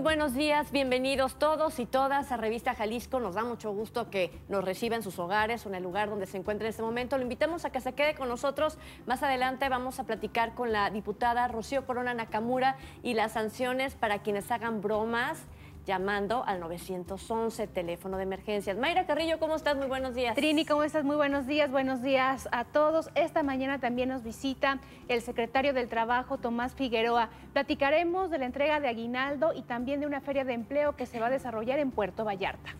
Muy buenos días, bienvenidos todos y todas a Revista Jalisco. Nos da mucho gusto que nos reciba en sus hogares o en el lugar donde se encuentre en este momento. Lo invitamos a que se quede con nosotros. Más adelante vamos a platicar con la diputada Rocío Corona Nakamura y las sanciones para quienes hagan bromas llamando al 911, teléfono de emergencias. Mayra Carrillo, ¿cómo estás? Muy buenos días. Trini, ¿cómo estás? Muy buenos días, buenos días a todos. Esta mañana también nos visita el secretario del Trabajo, Tomás Figueroa. Platicaremos de la entrega de aguinaldo y también de una feria de empleo que se va a desarrollar en Puerto Vallarta.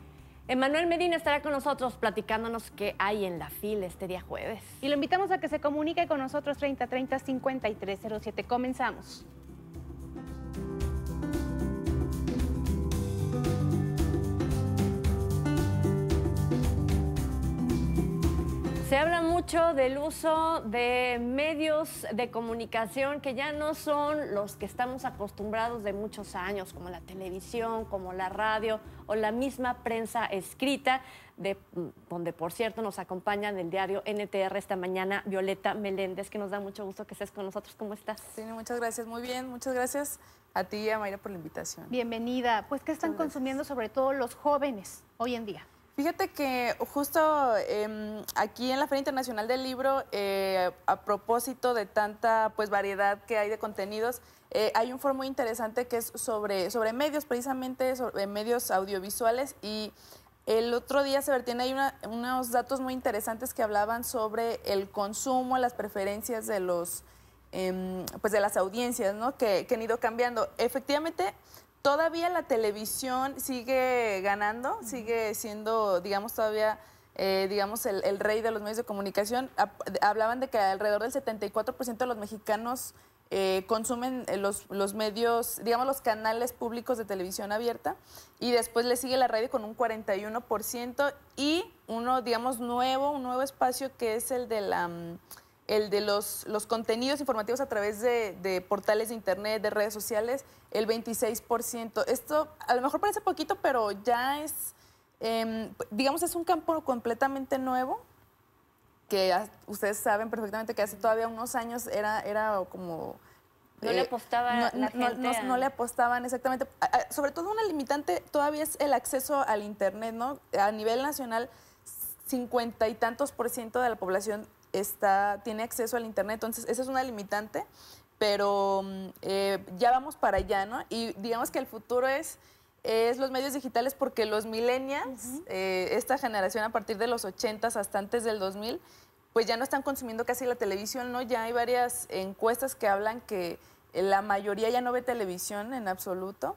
Emanuel Medina estará con nosotros platicándonos qué hay en la fila este día jueves. Y lo invitamos a que se comunique con nosotros 3030 5307. Comenzamos. Se habla mucho del uso de medios de comunicación que ya no son los que estamos acostumbrados de muchos años, como la televisión, como la radio o la misma prensa escrita, de, donde por cierto nos acompaña del diario NTR esta mañana Violeta Meléndez, que nos da mucho gusto que estés con nosotros. ¿Cómo estás? Sí, muchas gracias, muy bien, muchas gracias a ti y a Mayra por la invitación. Bienvenida. Pues, ¿qué están consumiendo sobre todo los jóvenes hoy en día? Fíjate que justo em, aquí en la Feria Internacional del Libro, eh, a propósito de tanta pues, variedad que hay de contenidos, eh, hay un foro muy interesante que es sobre, sobre medios, precisamente sobre eh, medios audiovisuales. Y el otro día se tiene ahí unos datos muy interesantes que hablaban sobre el consumo, las preferencias de los em, pues de las audiencias, ¿no? Que, que han ido cambiando. Efectivamente, todavía la televisión sigue ganando, sigue siendo, digamos, todavía... Eh, digamos, el, rey de los medios de comunicación, hablaban de que alrededor del 74% de los mexicanos eh, consumen eh, los, los, medios, digamos, los canales públicos de televisión abierta, y después le sigue la radio con un 41%, y uno, digamos, nuevo, un nuevo espacio que es el de la... Mm, el de los, contenidos informativos a través de, portales de internet, de redes sociales, el 26%. Esto a lo mejor parece poquito, pero ya es, em, digamos, es un campo completamente nuevo que ustedes saben perfectamente que hace todavía unos años era, era como... No le eh, apostaban no, le apostaban exactamente. Sobre todo una limitante todavía es el acceso al Internet, ¿no? A nivel nacional, cincuenta y tantos por ciento de la población está, tiene acceso al Internet. Entonces, esa es una limitante, pero mm, eh, ya vamos para allá, ¿no? Y digamos que el futuro es, es los medios digitales porque los millennials, eh, esta generación a partir de los 80 hasta antes del 2000, pues ya no están consumiendo casi la televisión, ¿no? Ya hay varias encuestas que hablan que la mayoría ya no ve televisión en absoluto.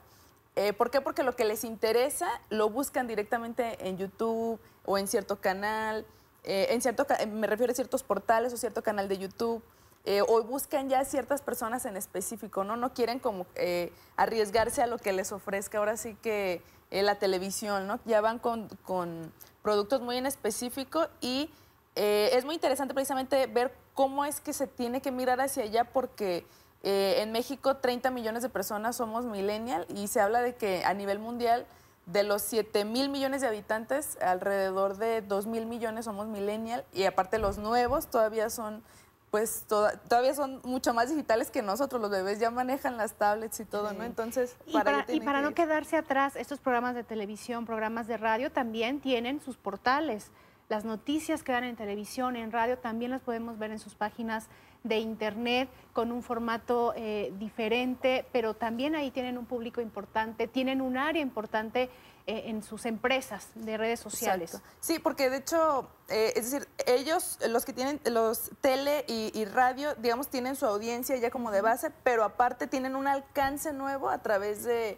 Eh, ¿Por qué? Porque lo que les interesa lo buscan directamente en YouTube o en cierto canal eh, en cierto, me refiero a ciertos portales o cierto canal de YouTube. hoy eh, o buscan ya ciertas personas en específico, ¿no? No quieren como eh, arriesgarse a lo que les ofrezca ahora sí que la televisión, ¿no? Ya van con, con productos muy en específico y es muy interesante precisamente ver cómo es que se tiene que mirar hacia allá porque en México 30 millones de personas somos millennial y se habla de que a nivel mundial de los 7 mil millones de habitantes, alrededor de 2 mil millones somos millennial y aparte los nuevos todavía son pues todavía son mucho más digitales que nosotros, los bebés ya manejan las tablets y todo, ¿no? Entonces, y para, y para no quedarse atrás, estos programas de televisión, programas de radio también tienen sus portales. Las noticias que dan en televisión, en radio, también las podemos ver en sus páginas de Internet con un formato eh, diferente, pero también ahí tienen un público importante, tienen un área importante eh, en sus empresas de redes sociales. Sí, porque de hecho, eh, es decir, ellos, los que tienen los tele y, radio, digamos, tienen su audiencia ya como de base, pero aparte tienen un alcance nuevo a través de,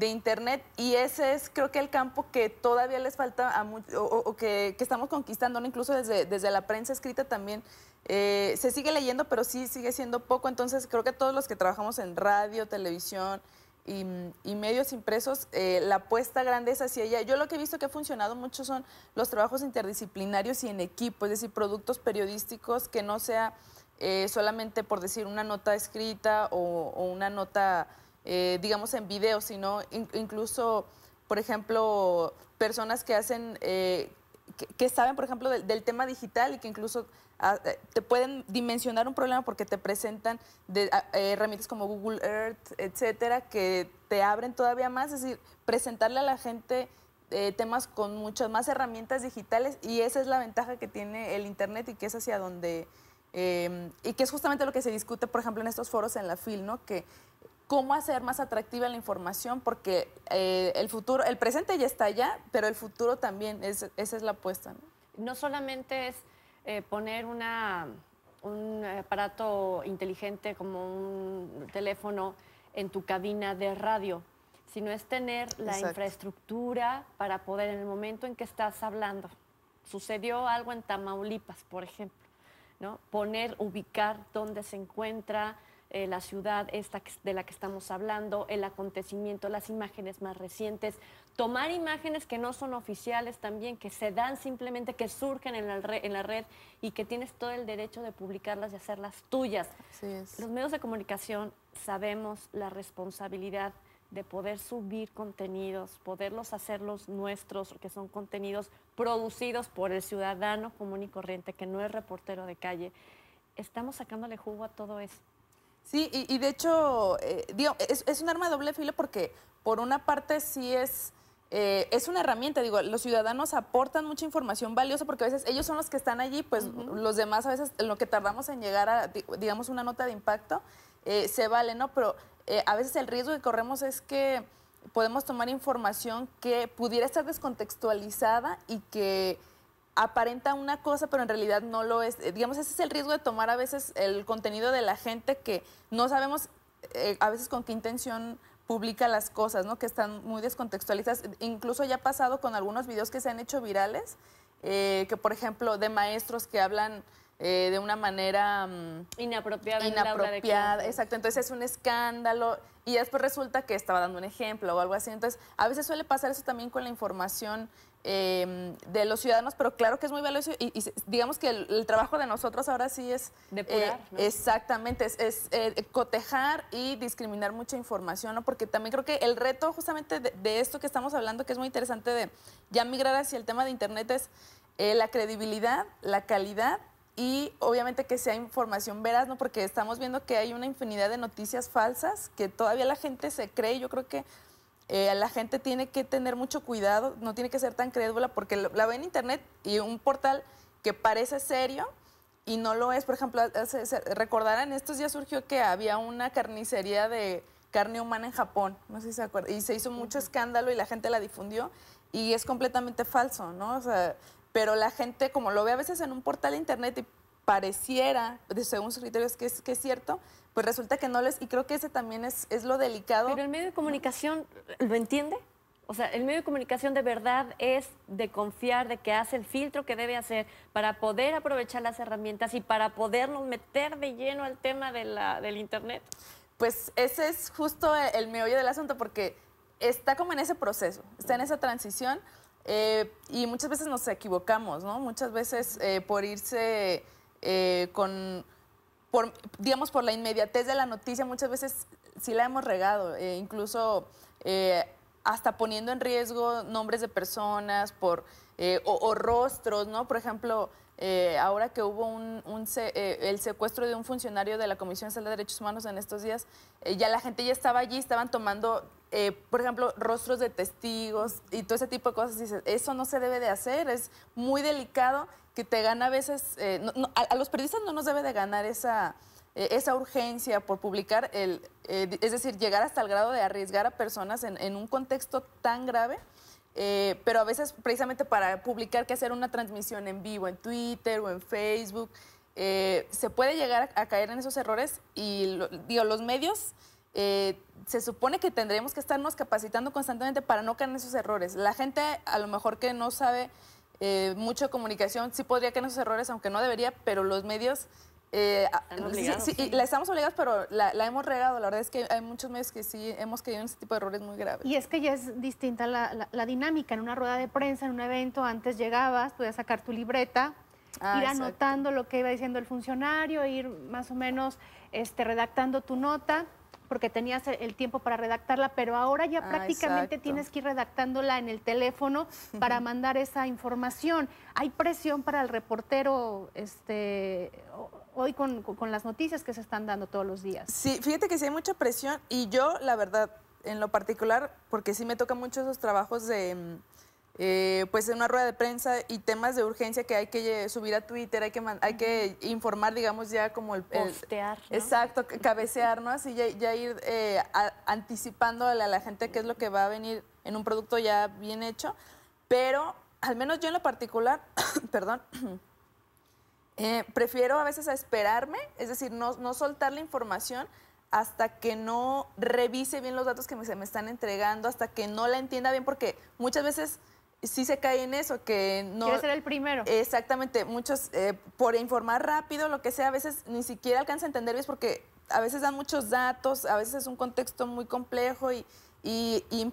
Internet y ese es creo que el campo que todavía les falta o, que, estamos conquistando, incluso desde, desde la prensa escrita también eh, se sigue leyendo, pero sí sigue siendo poco. Entonces, creo que todos los que trabajamos en radio, televisión y, medios impresos, eh, la apuesta grande es hacia ella. Yo lo que he visto que ha funcionado mucho son los trabajos interdisciplinarios y en equipo, es decir, productos periodísticos que no sea eh, solamente, por decir, una nota escrita o, una nota, digamos, en video, sino incluso, por ejemplo, personas que hacen. Que, saben, por ejemplo, del tema digital y que incluso eh, te pueden dimensionar un problema porque te presentan de, eh, herramientas como Google Earth, etcétera, que te abren todavía más. Es decir, presentarle a la gente eh, temas con muchas más herramientas digitales y esa es la ventaja que tiene el Internet y que es hacia donde. Em, y que es justamente lo que se discute, por ejemplo, en estos foros en la FIL, ¿no? Que cómo hacer más atractiva la información, porque el futuro, el presente ya está allá, pero el futuro también, es, esa es la apuesta. ¿no? no solamente es eh, poner una, un eh, aparato inteligente como un teléfono en tu cabina de radio, sino es tener la infraestructura para poder en el momento en que estás hablando. Sucedió algo en Tamaulipas, por ejemplo, ¿no? Poner, ubicar dónde se encuentra, eh, la ciudad esta de la que estamos hablando, el acontecimiento, las imágenes más recientes, tomar imágenes que no son oficiales también, que se dan simplemente, que surgen en la, red, y que tienes todo el derecho de publicarlas y hacerlas tuyas. Los medios de comunicación sabemos la responsabilidad de poder subir contenidos, poderlos hacerlos nuestros, que son contenidos producidos por el ciudadano común y corriente, que no es reportero de calle. Estamos sacándole jugo a todo eso. Sí, y, de hecho, eh, digo, es, un arma de doble filo porque por una parte sí es... Eh, es una herramienta, digo, los ciudadanos aportan mucha información valiosa porque a veces ellos son los que están allí, pues los demás a veces en lo que tardamos en llegar a, digamos, una nota de impacto, eh, se vale, ¿no? Pero a veces el riesgo que corremos es que podemos tomar información que pudiera estar descontextualizada y que aparenta una cosa, pero en realidad no lo es. Eh, digamos, ese es el riesgo de tomar a veces el contenido de la gente que no sabemos eh, a veces con qué intención publica las cosas, ¿no? Que están muy descontextualizadas. Incluso ya ha pasado con algunos videos que se han hecho virales, eh, que por ejemplo, de maestros que hablan de una manera mm, inapropiada. Inapropiada, exacto. Entonces es un escándalo y después resulta que estaba dando un ejemplo o algo así. Entonces, a veces suele pasar eso también con la información Em, de los ciudadanos, pero claro que es muy valioso y, digamos que el, trabajo de nosotros ahora sí es... Eh, Depurar. Exactamente, es, eh, cotejar y discriminar mucha información, ¿no? porque también creo que el reto justamente de, esto que estamos hablando, que es muy interesante de ya migrar hacia el tema de Internet, es eh, la credibilidad, la calidad y obviamente que sea información veraz, ¿no? Porque estamos viendo que hay una infinidad de noticias falsas que todavía la gente se cree. Yo creo que eh, la gente tiene que tener mucho cuidado, no tiene que ser tan crédula porque la ve en internet y un portal que parece serio y no lo es. Por ejemplo, recordarán, estos días surgió que había una carnicería de carne humana en Japón, no sé si se acuerdan, y se hizo mucho escándalo y la gente la difundió y es completamente falso, ¿no? pero la gente, como lo ve a veces en un portal de internet y pareciera, según sus criterios, que es, que es cierto, pues resulta que no les... Y creo que ese también es, lo delicado. Pero el medio de comunicación, ¿lo entiende? O sea, el medio de comunicación de verdad es de confiar, de que hace el filtro que debe hacer para poder aprovechar las herramientas y para podernos meter de lleno al tema de del Internet. Pues ese es justo el, meollo del asunto porque está como en ese proceso, está en esa transición eh, y muchas veces nos equivocamos, ¿no? Muchas veces eh, por irse eh, con digamos, por la inmediatez de la noticia, muchas veces sí la hemos regado, eh, incluso eh, hasta poniendo en riesgo nombres de personas por, eh, o, rostros, ¿no? Por ejemplo, ahora que hubo un, el secuestro de un funcionario de la Comisión de Salud de Derechos Humanos en estos días, ya la gente ya estaba allí, estaban tomando eh, por ejemplo, rostros de testigos y todo ese tipo de cosas, dices, eso no se debe de hacer, es muy delicado que te gana a veces, eh, a, los periodistas no nos debe de ganar esa, eh, urgencia por publicar, es decir, llegar hasta el grado de arriesgar a personas en, un contexto tan grave. pero a veces precisamente para publicar que hacer una transmisión en vivo en Twitter o en Facebook, se puede llegar a, caer en esos errores y los medios eh, se supone que tendremos que estarnos capacitando constantemente para no caer en esos errores. La gente a lo mejor que no sabe eh, mucho comunicación sí podría caer en esos errores, aunque no debería, pero los medios... Eh, la estamos obligados, pero la, hemos regado. La verdad es que hay muchos medios que sí hemos caído en ese tipo de errores muy graves. Y es que ya es distinta la, dinámica. En una rueda de prensa, en un evento, antes llegabas, podías sacar tu libreta, ah, ir anotando lo que iba diciendo el funcionario, ir más o menos este, redactando tu nota porque tenías el tiempo para redactarla, pero ahora ya ah, prácticamente tienes que ir redactándola en el teléfono para mandar esa información. Hay presión para el reportero este, hoy con, las noticias que se están dando todos los días. Sí, fíjate que sí hay mucha presión y yo, la verdad, en lo particular, porque sí me toca mucho esos trabajos de mm, eh, pues en una rueda de prensa y temas de urgencia que hay que eh, subir a Twitter, hay que, hay que informar, digamos, ya como el... Postear. Exacto, cabecear, ¿no? Así ya, ir eh, anticipando a la, gente qué es lo que va a venir en un producto ya bien hecho, pero al menos yo en lo particular, perdón, prefiero a veces a esperarme, es decir, no, soltar la información hasta que no revise bien los datos que se me están entregando, hasta que no la entienda bien, porque muchas veces sí se cae en eso, que no... Quiere ser el primero. Exactamente, muchos eh, por informar rápido, lo que sea, a veces ni siquiera alcanza a entender bien porque a veces dan muchos datos, a veces es un contexto muy complejo y, y,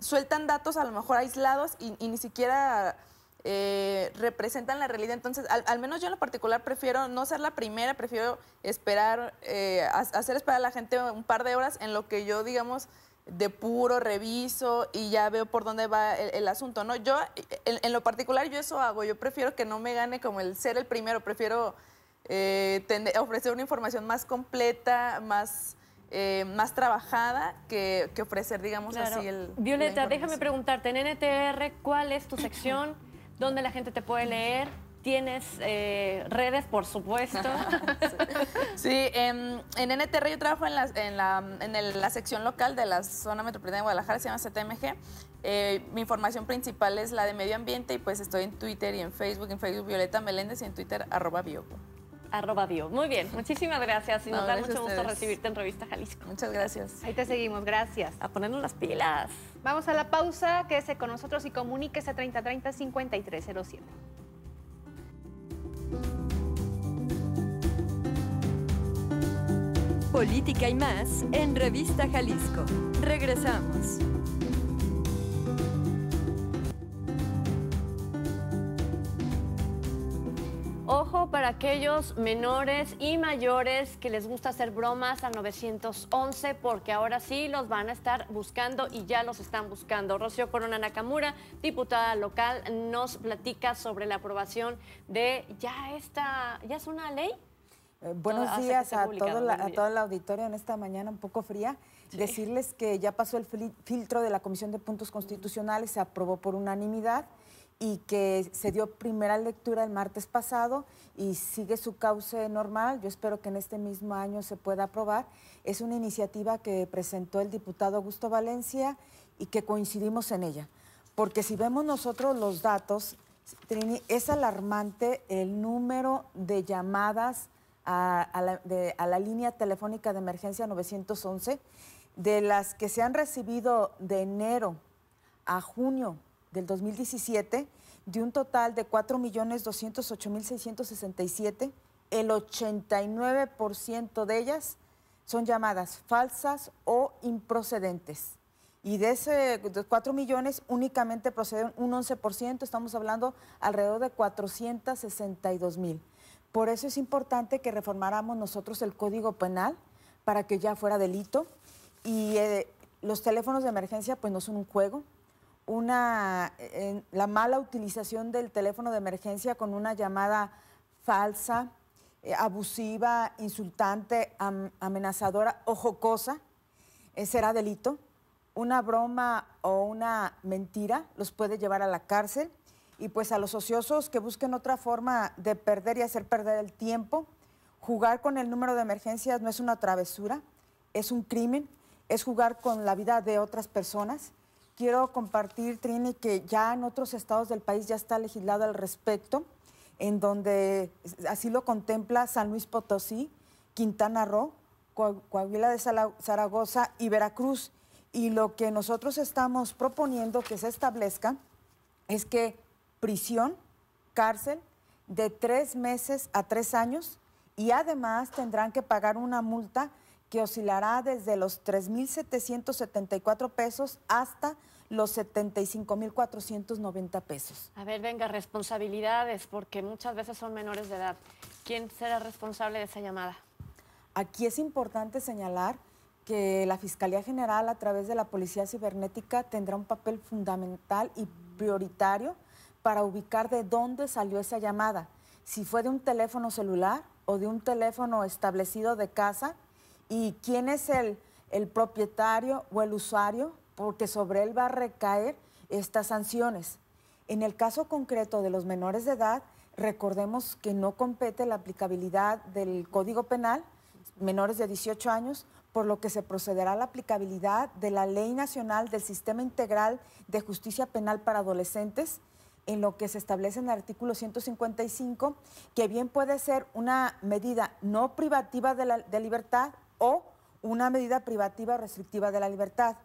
sueltan datos a lo mejor aislados y, ni siquiera eh, representan la realidad. Entonces, al, menos yo en lo particular prefiero no ser la primera, prefiero esperar, eh, hacer esperar a la gente un par de horas en lo que yo, digamos, de puro reviso y ya veo por dónde va el, asunto, ¿no? Yo, en, lo particular, yo eso hago. Yo prefiero que no me gane como el ser el primero. Prefiero eh, ofrecer una información más completa, más... Eh, más trabajada que, ofrecer, digamos así, el... Violeta, déjame preguntarte, en NTR, ¿cuál es tu sección? ¿Dónde la gente te puede leer? Tienes eh, redes, por supuesto. sí, em, en, NTR yo trabajo en la, sección local de la zona metropolitana de Guadalajara, se llama CTMG. Eh, mi información principal es la de medio ambiente y pues estoy en Twitter y en Facebook, en Facebook Violeta Meléndez y en Twitter arroba bio. Arroba bio. Muy bien, muchísimas gracias y nos da mucho gusto recibirte en Revista Jalisco. Muchas gracias. Ahí te seguimos, gracias. A ponernos las pilas. Vamos a la pausa, quédese con nosotros y comuníquese a 3030 5307. Política y más en Revista Jalisco. Regresamos. Ojo para aquellos menores y mayores que les gusta hacer bromas al 911 porque ahora sí los van a estar buscando y ya los están buscando. Rocío Corona Nakamura, diputada local, nos platica sobre la aprobación de ya esta, ya es una ley. Eh, buenos ah, días a toda la, a en esta mañana un poco fría. Decirles que ya pasó el filtro de la Comisión de Puntos Constitucionales, se aprobó por unanimidad y que se dio primera lectura el martes pasado y sigue su cauce normal. Yo espero que en este mismo año se pueda aprobar. Es una iniciativa que presentó el diputado Augusto Valencia y que coincidimos en ella. Porque si vemos nosotros los datos, es alarmante el número de llamadas a, la, a la línea telefónica de emergencia 911, de las que se han recibido de enero a junio del 2017, de un total de 4.208.667, el 89% de ellas son llamadas falsas o improcedentes. Y de ese 4 millones únicamente proceden un 11%, estamos hablando alrededor de 462 mil. Por eso es importante que reformáramos nosotros el Código Penal para que ya fuera delito. Y eh, los teléfonos de emergencia pues no son un juego, una, la mala utilización del teléfono de emergencia con una llamada falsa, eh, abusiva, insultante, amenazadora o jocosa, eh, será delito. Una broma o una mentira los puede llevar a la cárcel. Y pues a los ociosos que busquen otra forma de perder y hacer perder el tiempo, jugar con el número de emergencias no es una travesura, es un crimen, es jugar con la vida de otras personas quiero compartir, Trini, que ya en otros estados del país ya está legislado al respecto, en donde así lo contempla San Luis Potosí, Quintana Roo, Coahuila de Zaragoza y Veracruz. Y lo que nosotros estamos proponiendo que se establezca es que prisión, cárcel, de tres meses a tres años y además tendrán que pagar una multa que oscilará desde los 3.774 pesos hasta los 75.490 pesos. A ver, venga, responsabilidades, porque muchas veces son menores de edad. ¿Quién será responsable de esa llamada? Aquí es importante señalar que la Fiscalía General, a través de la Policía Cibernética, tendrá un papel fundamental y prioritario para ubicar de dónde salió esa llamada, si fue de un teléfono celular o de un teléfono establecido de casa y quién es el, propietario o el usuario, porque sobre él va a recaer estas sanciones. En el caso concreto de los menores de edad, recordemos que no compete la aplicabilidad del Código Penal, menores de 18 años, por lo que se procederá a la aplicabilidad de la Ley Nacional del Sistema Integral de Justicia Penal para Adolescentes, en lo que se establece en el artículo 155, que bien puede ser una medida no privativa de, la, de libertad o una medida privativa o restrictiva de la libertad.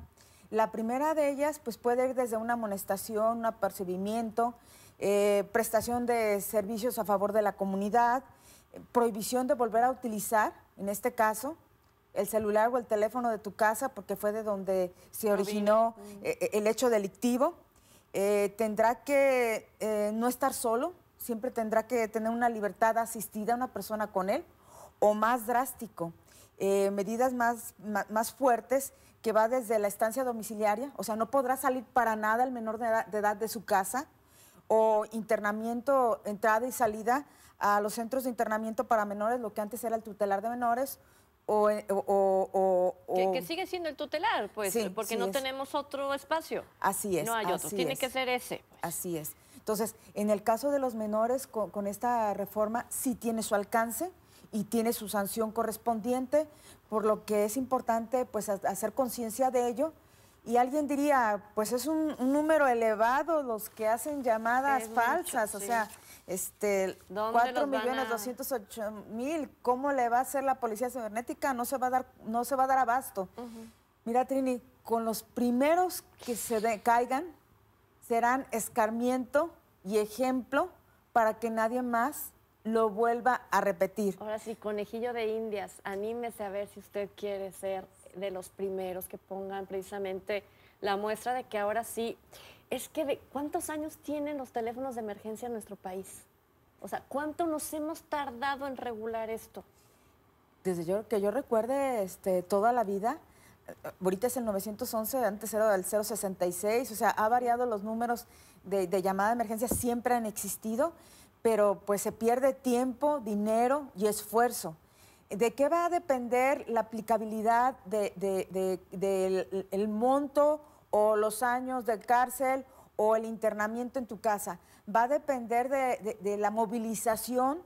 La primera de ellas pues, puede ir desde una amonestación, un apercibimiento, eh, prestación de servicios a favor de la comunidad, prohibición de volver a utilizar, en este caso, el celular o el teléfono de tu casa porque fue de donde se originó eh, eh, el hecho delictivo. tendrá que no estar solo, siempre tendrá que tener una libertad asistida a una persona con él o más drástico, eh, medidas más, más, fuertes que va desde la estancia domiciliaria, o sea, no podrá salir para nada el menor de edad de, su casa, o internamiento, entrada y salida a los centros de internamiento para menores, lo que antes era el tutelar de menores, o, eh, que, sigue siendo el tutelar, pues, porque no tenemos otro espacio. Así es. No hay otro, tiene que ser ese. Pues. Así es. Entonces, en el caso de los menores, con, con, esta reforma, sí tiene su alcance, y tiene su sanción correspondiente, por lo que es importante pues hacer conciencia de ello. Y alguien diría, pues es un, número elevado los que hacen llamadas falsas, o sea, este, 4 millones 208 mil, ¿cómo le va a hacer la policía cibernética? No se va a dar, no se va a dar abasto. Mira, Trini, con los primeros que se caigan serán escarmiento y ejemplo para que nadie más lo vuelva a repetir. Ahora sí, conejillo de indias, anímese a ver si usted quiere ser de los primeros que pongan precisamente la muestra de que ahora sí. Es que, ¿cuántos años tienen los teléfonos de emergencia en nuestro país? O sea, ¿cuánto nos hemos tardado en regular esto? Desde yo, que yo recuerde este, toda la vida, eh, ahorita es el 911, antes era el 066, o sea, ha variado los números de llamada de emergencia, siempre han existido pero pues se pierde tiempo, dinero y esfuerzo. ¿De qué va a depender la aplicabilidad del monto o los años de cárcel o el internamiento en tu casa? ¿Va a depender de la movilización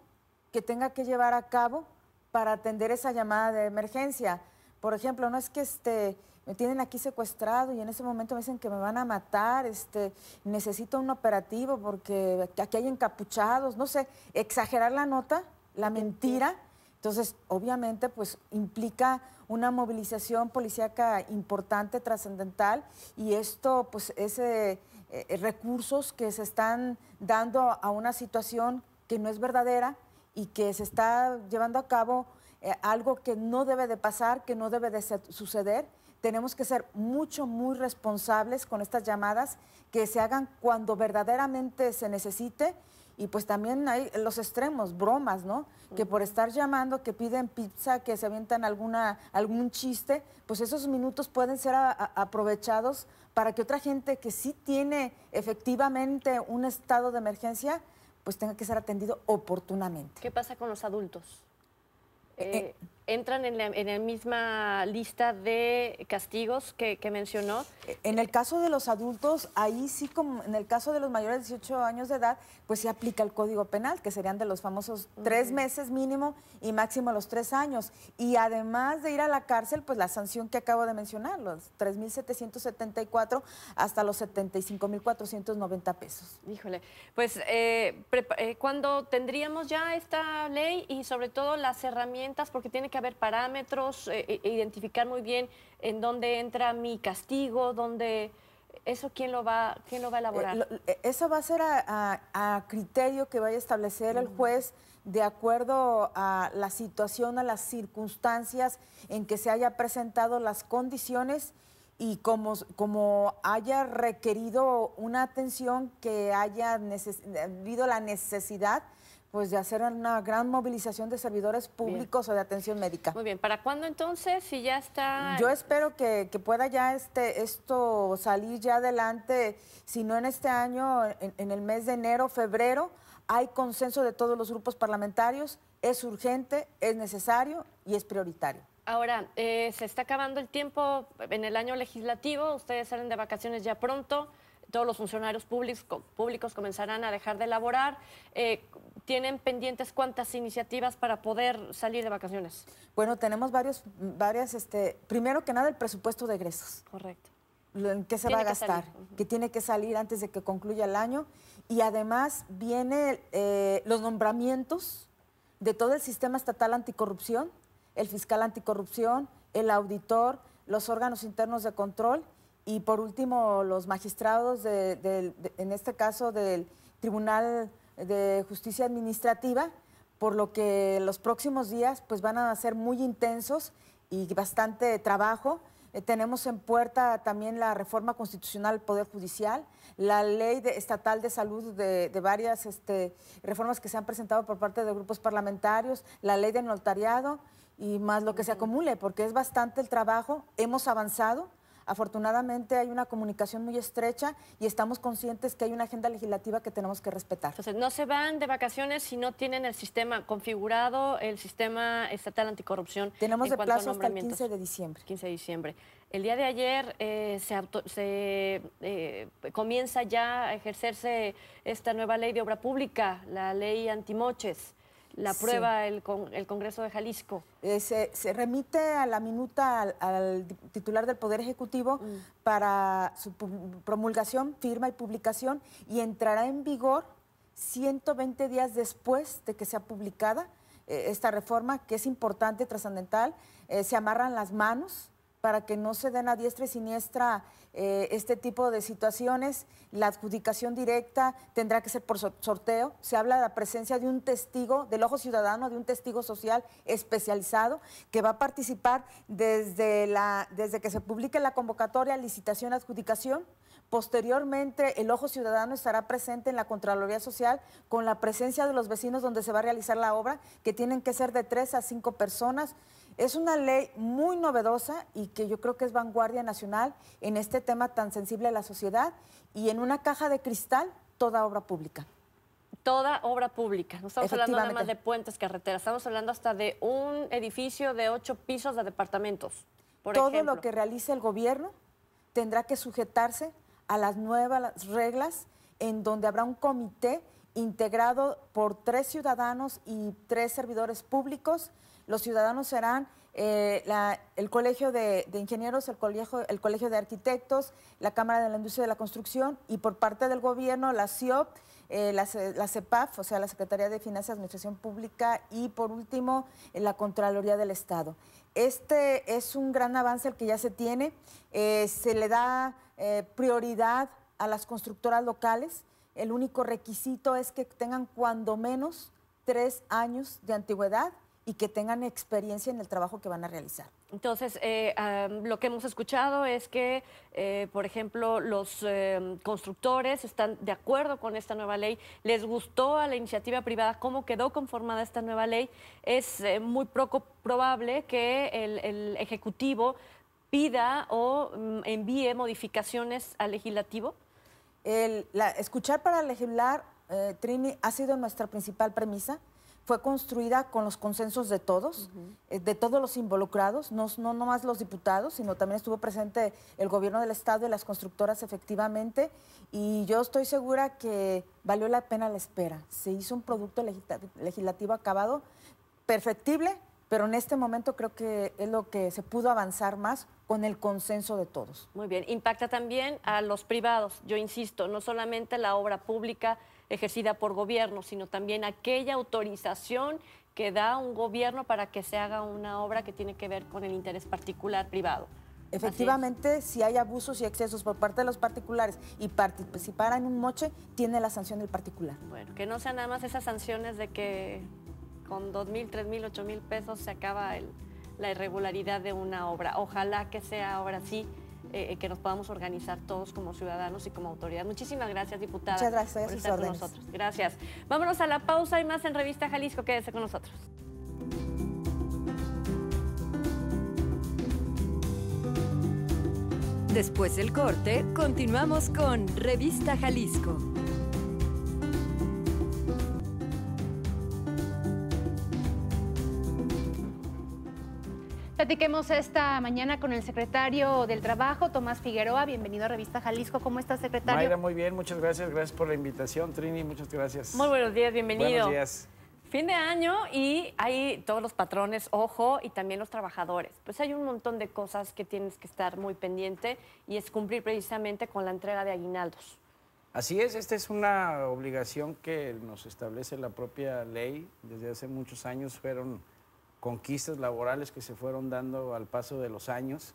que tenga que llevar a cabo para atender esa llamada de emergencia? Por ejemplo, no es que este me tienen aquí secuestrado y en ese momento me dicen que me van a matar, este, necesito un operativo porque aquí hay encapuchados, no sé, exagerar la nota, la mentira. Entonces, obviamente, pues implica una movilización policíaca importante, trascendental, y esto, pues, es eh, recursos que se están dando a una situación que no es verdadera y que se está llevando a cabo eh, algo que no debe de pasar, que no debe de suceder tenemos que ser mucho, muy responsables con estas llamadas que se hagan cuando verdaderamente se necesite. Y pues también hay los extremos, bromas, ¿no? Que por estar llamando, que piden pizza, que se avientan alguna, algún chiste, pues esos minutos pueden ser aprovechados para que otra gente que sí tiene efectivamente un estado de emergencia, pues tenga que ser atendido oportunamente. ¿Qué pasa con los adultos? Eh, eh entran en la, misma lista de castigos que, mencionó. En el caso de los adultos, ahí sí, como en el caso de los mayores de 18 años de edad, pues se aplica el Código Penal, que serían de los famosos tres meses mínimo y máximo los tres años. Y además de ir a la cárcel, pues la sanción que acabo de mencionar, los 3.774 hasta los 75.490 pesos. Híjole, pues eh, eh, cuando tendríamos ya esta ley y sobre todo las herramientas, porque tiene que que haber parámetros, eh, eh, e identificar muy bien en dónde entra mi castigo, dónde... ¿Eso quién lo va, quién lo va a eh, elaborar? eso va a ser a, criterio que vaya a establecer el juez de acuerdo a la situación, a las circunstancias en que se haya presentado las condiciones y como, como haya requerido una atención que haya habido la necesidad pues de hacer una gran movilización de servidores públicos o de atención médica. Muy bien, ¿para cuándo entonces? Si ya está... Yo espero que, pueda ya este, esto salir ya adelante, si no en este año, en, el mes de enero, febrero, hay consenso de todos los grupos parlamentarios, es urgente, es necesario y es prioritario. Ahora, eh, se está acabando el tiempo en el año legislativo, ustedes salen de vacaciones ya pronto todos los funcionarios públicos, públicos comenzarán a dejar de elaborar. Eh, tienen pendientes cuántas iniciativas para poder salir de vacaciones? Bueno, tenemos varios, varias, este, primero que nada el presupuesto de egresos. Correcto. En qué se va a gastar, que, tiene que salir antes de que concluya el año. Y además vienen eh, los nombramientos de todo el sistema estatal anticorrupción, el fiscal anticorrupción, el auditor, los órganos internos de control y por último los magistrados, en este caso del Tribunal de Justicia Administrativa, por lo que los próximos días pues, van a ser muy intensos y bastante trabajo. Eh, tenemos en puerta también la reforma constitucional del Poder Judicial, la ley estatal de salud de, varias este, reformas que se han presentado por parte de grupos parlamentarios, la ley de notariado y más lo que se acumule, porque es bastante el trabajo. Hemos avanzado, Afortunadamente hay una comunicación muy estrecha y estamos conscientes que hay una agenda legislativa que tenemos que respetar. Entonces, no se van de vacaciones si no tienen el sistema configurado, el sistema estatal anticorrupción. Tenemos de plazo hasta el 15 de diciembre. 15 de diciembre. El día de ayer eh, se, eh, comienza ya a ejercerse esta nueva ley de obra pública, la ley antimoches la prueba el, con, el, Congreso de Jalisco. Eh, se, remite a la minuta al, titular del Poder Ejecutivo mm. para su promulgación, firma y publicación y entrará en vigor 120 días después de que sea publicada eh, esta reforma, que es importante, trascendental. Eh, se amarran las manos para que no se den a diestra y siniestra eh, este tipo de situaciones. La adjudicación directa tendrá que ser por sorteo. Se habla de la presencia de un testigo, del ojo ciudadano, de un testigo social especializado que va a participar desde, la, desde que se publique la convocatoria, licitación, adjudicación. Posteriormente, el ojo ciudadano estará presente en la Contraloría Social con la presencia de los vecinos donde se va a realizar la obra, que tienen que ser de tres a cinco personas. Es una ley muy novedosa y que yo creo que es vanguardia nacional en este tema tan sensible a la sociedad y en una caja de cristal toda obra pública. Toda obra pública. No estamos hablando nada más de puentes, carreteras. Estamos hablando hasta de un edificio de ocho pisos de departamentos. Todo lo que realice el gobierno tendrá que sujetarse a las nuevas reglas en donde habrá un comité integrado por tres ciudadanos y tres servidores públicos los ciudadanos serán eh, el Colegio de, Ingenieros, el colegio, de Arquitectos, la Cámara de la Industria de la Construcción y por parte del gobierno la CIOP, eh, la, CEPAF, o sea, la Secretaría de Finanzas, y Administración Pública y por último eh, la Contraloría del Estado. Este es un gran avance el que ya se tiene, se le da prioridad a las constructoras locales, el único requisito es que tengan cuando menos tres años de antigüedad y que tengan experiencia en el trabajo que van a realizar. Entonces, eh, lo que hemos escuchado es que, eh, por ejemplo, los eh, constructores están de acuerdo con esta nueva ley, les gustó a la iniciativa privada cómo quedó conformada esta nueva ley, es muy poco probable que el, Ejecutivo pida o mm, envíe modificaciones al legislativo. escuchar para legislar, Trini, ha sido nuestra principal premisa fue construida con los consensos de todos, eh, de todos los involucrados, no, no nomás los diputados, sino también estuvo presente el gobierno del Estado y las constructoras efectivamente, y yo estoy segura que valió la pena la espera. Se hizo un producto legislativo acabado, perfectible, pero en este momento creo que es lo que se pudo avanzar más con el consenso de todos. Muy bien, impacta también a los privados, yo insisto, no solamente la obra pública, ejercida por gobierno, sino también aquella autorización que da un gobierno para que se haga una obra que tiene que ver con el interés particular privado. Efectivamente, si hay abusos y excesos por parte de los particulares y participar en un moche, tiene la sanción el particular. Bueno, que no sean nada más esas sanciones de que con 2.000, 3.000, 8.000 mil, pesos se acaba la irregularidad de una obra. Ojalá que sea ahora sí eh, eh, que nos podamos organizar todos como ciudadanos y como autoridad. Muchísimas gracias, diputada. Muchas gracias, por estar con nosotros. Gracias. Vámonos a la pausa y más en Revista Jalisco. Quédese con nosotros. Después del corte, continuamos con Revista Jalisco. Platiquemos esta mañana con el secretario del Trabajo, Tomás Figueroa. Bienvenido a Revista Jalisco. ¿Cómo estás, secretario? Mayra, muy bien, muchas gracias. Gracias por la invitación, Trini. Muchas gracias. Muy buenos días, bienvenido. Buenos días. Fin de año y hay todos los patrones, ojo, y también los trabajadores. Pues hay un montón de cosas que tienes que estar muy pendiente y es cumplir precisamente con la entrega de aguinaldos. Así es, esta es una obligación que nos establece la propia ley. Desde hace muchos años fueron conquistas laborales que se fueron dando al paso de los años.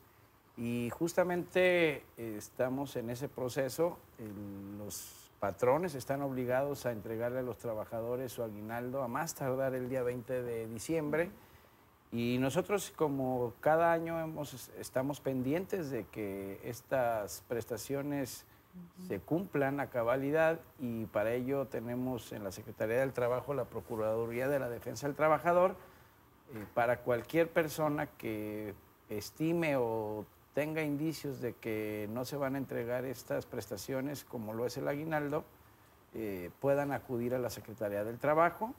Y justamente eh, estamos en ese proceso. los patrones están obligados a entregarle a los trabajadores su aguinaldo a más tardar el día 20 de diciembre. Y nosotros como cada año hemos, estamos pendientes de que estas prestaciones se cumplan a cabalidad y para ello tenemos en la Secretaría del Trabajo la Procuraduría de la Defensa del Trabajador eh, para cualquier persona que estime o tenga indicios de que no se van a entregar estas prestaciones como lo es el aguinaldo, eh, puedan acudir a la Secretaría del Trabajo.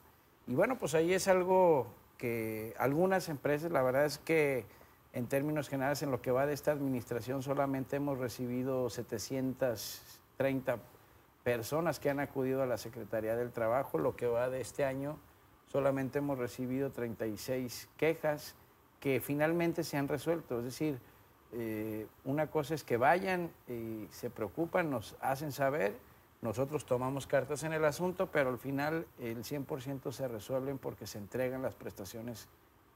Y bueno, pues ahí es algo que algunas empresas, la verdad es que en términos generales en lo que va de esta administración solamente hemos recibido 730 personas que han acudido a la Secretaría del Trabajo, lo que va de este año solamente hemos recibido 36 quejas que finalmente se han resuelto. Es decir, eh, una cosa es que vayan y se preocupan, nos hacen saber, nosotros tomamos cartas en el asunto, pero al final el 100% se resuelven porque se entregan las prestaciones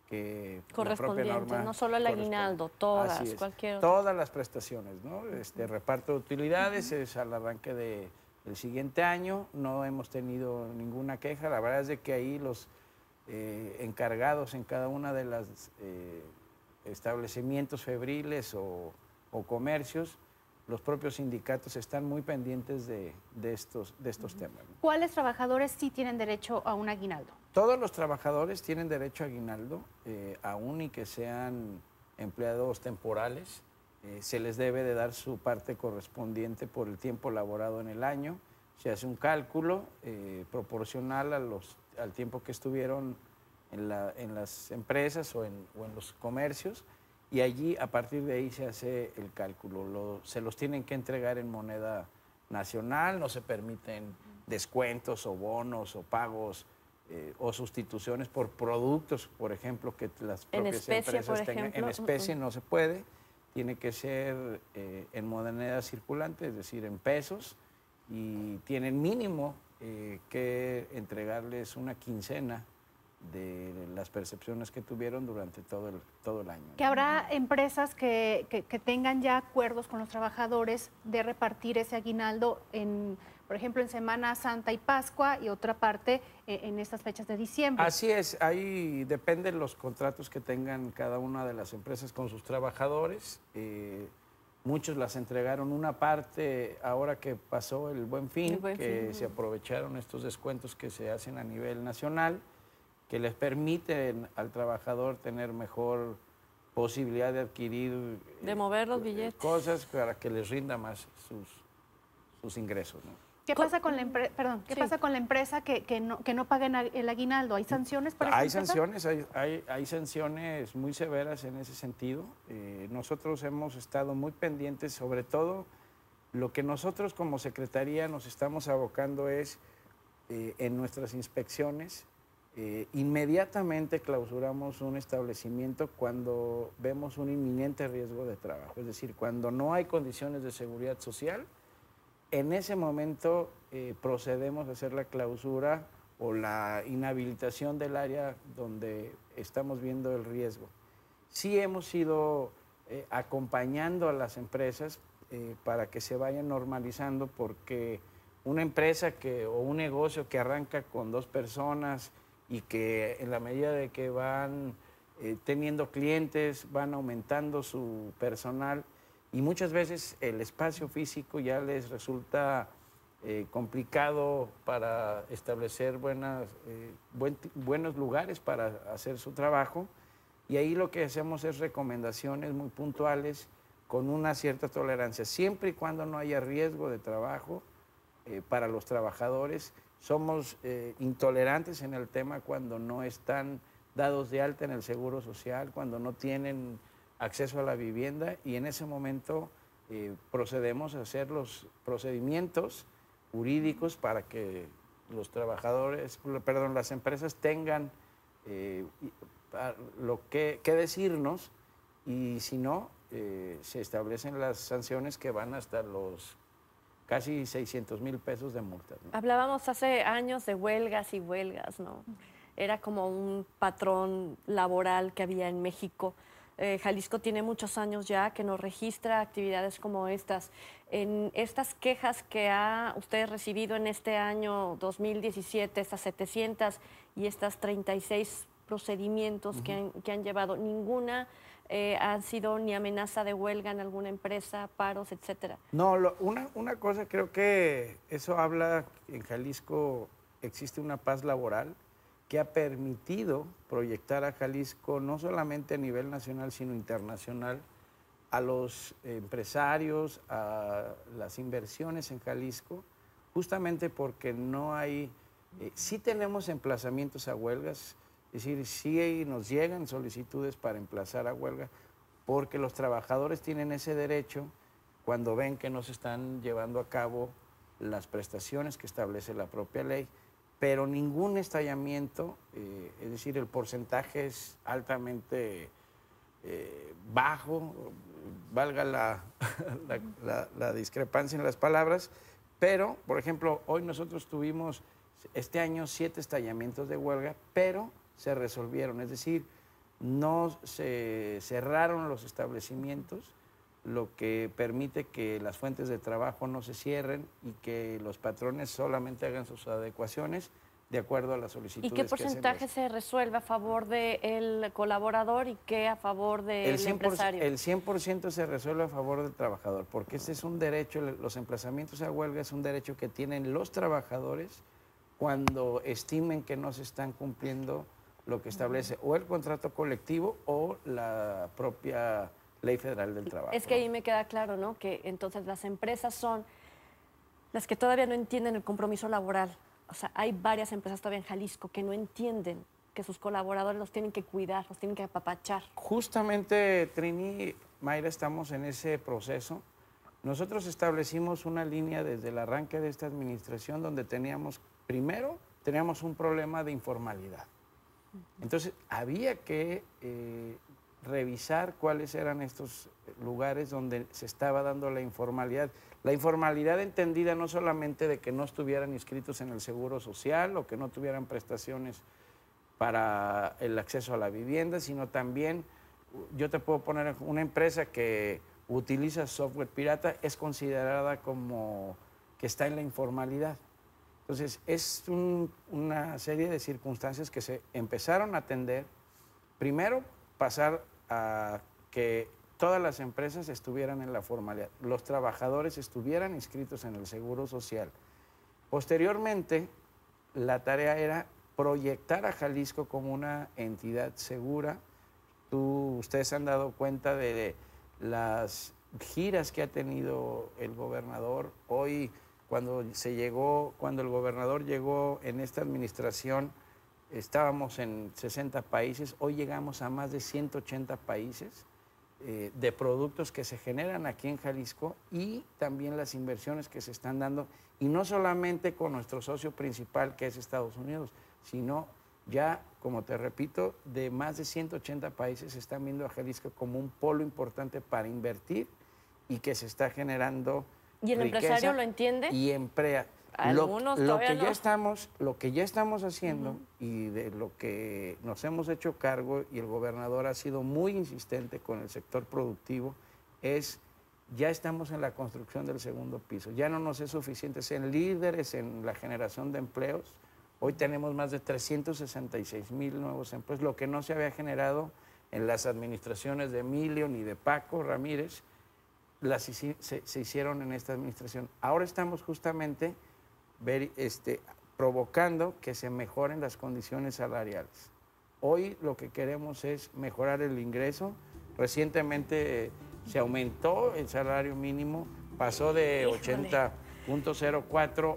que corresponden no solo el aguinaldo, todas, cualquier Todas las prestaciones, ¿no? Este reparto de utilidades es al arranque de el siguiente año. No hemos tenido ninguna queja. La verdad es de que ahí los eh, encargados en cada una de las eh, establecimientos febriles o, comercios, los propios sindicatos están muy pendientes de, estos, temas. ¿Cuáles trabajadores sí tienen derecho a un aguinaldo? Todos los trabajadores tienen derecho a aguinaldo, eh, aún y que sean empleados temporales. Eh, se les debe de dar su parte correspondiente por el tiempo laborado en el año. Se hace un cálculo eh, proporcional a los, al tiempo que estuvieron en, las empresas o en, los comercios y allí a partir de ahí se hace el cálculo. se los tienen que entregar en moneda nacional, no se permiten descuentos o bonos o pagos eh, o sustituciones por productos, por ejemplo, que las propias empresas tengan. En especie no se puede tiene que ser eh, en moneda circulante, es decir, en pesos, y tienen mínimo eh, que entregarles una quincena de las percepciones que tuvieron durante todo el, todo el año. Que habrá empresas que tengan ya acuerdos con los trabajadores de repartir ese aguinaldo en por ejemplo, en Semana Santa y Pascua y otra parte eh, en estas fechas de diciembre. Así es, ahí dependen los contratos que tengan cada una de las empresas con sus trabajadores. Eh, muchos las entregaron una parte ahora que pasó el buen fin, que se aprovecharon estos descuentos que se hacen a nivel nacional, que les permiten al trabajador tener mejor posibilidad de adquirir... De mover los eh, billetes. Cosas para que les rinda más sus, sus ingresos. ¿no? ¿Qué pasa con la, perdón, ¿qué pasa con la empresa que, no, que paguen el aguinaldo? ¿Hay sanciones para Hay sanciones, hay, hay, hay, sanciones muy severas en ese sentido. Eh, nosotros hemos estado muy pendientes, sobre todo lo que nosotros como Secretaría nos estamos abocando es eh, en nuestras inspecciones. Eh, inmediatamente clausuramos un establecimiento cuando vemos un inminente riesgo de trabajo, es decir, cuando no hay condiciones de seguridad social en ese momento eh, procedemos a hacer la clausura o la inhabilitación del área donde estamos viendo el riesgo. Sí hemos ido eh, acompañando a las empresas eh, para que se vayan normalizando porque una empresa que, o un negocio que arranca con dos personas y que en la medida de que van teniendo clientes, van aumentando su personal, y muchas veces el espacio físico ya les resulta eh, complicado para establecer buenas, eh, buenos lugares para hacer su trabajo. Y ahí lo que hacemos es recomendaciones muy puntuales con una cierta tolerancia, siempre y cuando no haya riesgo de trabajo eh, para los trabajadores. Somos intolerantes en el tema cuando no están dados de alta en el Seguro Social, cuando no tienen acceso a la vivienda y en ese momento eh, procedemos a hacer los procedimientos jurídicos para que los trabajadores, perdón, las empresas tengan eh, lo que, decirnos y si no, eh, se establecen las sanciones que van hasta los casi 600 mil pesos de multas. Hablábamos hace años de huelgas y huelgas, ¿no? Era como un patrón laboral que había en México. Eh, Jalisco tiene muchos años ya que nos registra actividades como estas. En estas quejas que ha usted recibido en este año 2017, estas 700 y estas 36 procedimientos que, han, llevado, ninguna eh, ha han sido ni amenaza de huelga en alguna empresa, paros, etcétera. No, una, una cosa creo que eso habla en Jalisco existe una paz laboral que ha permitido proyectar a Jalisco no solamente a nivel nacional, sino internacional, a los empresarios, a las inversiones en Jalisco, justamente porque no hay, eh, sí tenemos emplazamientos a huelgas, es decir, sí nos llegan solicitudes para emplazar a huelga, porque los trabajadores tienen ese derecho cuando ven que no se están llevando a cabo las prestaciones que establece la propia ley pero ningún estallamiento, eh, es decir, el porcentaje es altamente eh, bajo, valga la, discrepancia en las palabras, pero, por ejemplo, hoy nosotros tuvimos este año siete estallamientos de huelga, pero se resolvieron, es decir, no se cerraron los establecimientos, lo que permite que las fuentes de trabajo no se cierren y que los patrones solamente hagan sus adecuaciones de acuerdo a las solicitudes. ¿Y qué porcentaje se resuelve a favor del colaborador y qué a favor del empresario? El 100% se resuelve a favor del trabajador, porque este es un derecho, los emplazamientos a huelga es un derecho que tienen los trabajadores cuando estimen que no se están cumpliendo lo que establece o el contrato colectivo o la propia Ley Federal del Trabajo. Es que ahí me queda claro, ¿no? Que entonces las empresas son las que todavía no entienden el compromiso laboral. O sea, hay varias empresas todavía en Jalisco que no entienden que sus colaboradores los tienen que cuidar, los tienen que apapachar. Justamente, Trini, Mayra, estamos en ese proceso. Nosotros establecimos una línea desde el arranque de esta administración donde teníamos, primero, teníamos un problema de informalidad. Entonces, había que eh, revisar cuáles eran estos lugares donde se estaba dando la informalidad. La informalidad entendida no solamente de que no estuvieran inscritos en el Seguro Social o que no tuvieran prestaciones para el acceso a la vivienda, sino también, yo te puedo poner una empresa que utiliza software pirata, es considerada como que está en la informalidad. Entonces, es una serie de circunstancias que se empezaron a atender, primero pasar a que todas las empresas estuvieran en la formalidad, los trabajadores estuvieran inscritos en el Seguro Social. Posteriormente, la tarea era proyectar a Jalisco como una entidad segura. ustedes han dado cuenta de las giras que ha tenido el gobernador. Hoy, cuando se llegó, cuando el gobernador llegó en esta administración, estábamos en 60 países, hoy llegamos a más de 180 países eh, de productos que se generan aquí en Jalisco y también las inversiones que se están dando, y no solamente con nuestro socio principal que es Estados Unidos, sino ya, como te repito, de más de 180 países se están viendo a Jalisco como un polo importante para invertir y que se está generando. ¿Y el empresario lo entiende? Y emplea, algunos lo, que ya estamos, lo que ya estamos haciendo y de lo que nos hemos hecho cargo y el gobernador ha sido muy insistente con el sector productivo es ya estamos en la construcción del segundo piso. Ya no nos es suficiente ser líderes en la generación de empleos. Hoy tenemos más de 366 mil nuevos empleos, lo que no se había generado en las administraciones de Emilio ni de Paco Ramírez, las, se hicieron en esta administración. Ahora estamos justamente ver, este, provocando que se mejoren las condiciones salariales. Hoy lo que queremos es mejorar el ingreso. Recientemente eh, se aumentó el salario mínimo, pasó de 80.04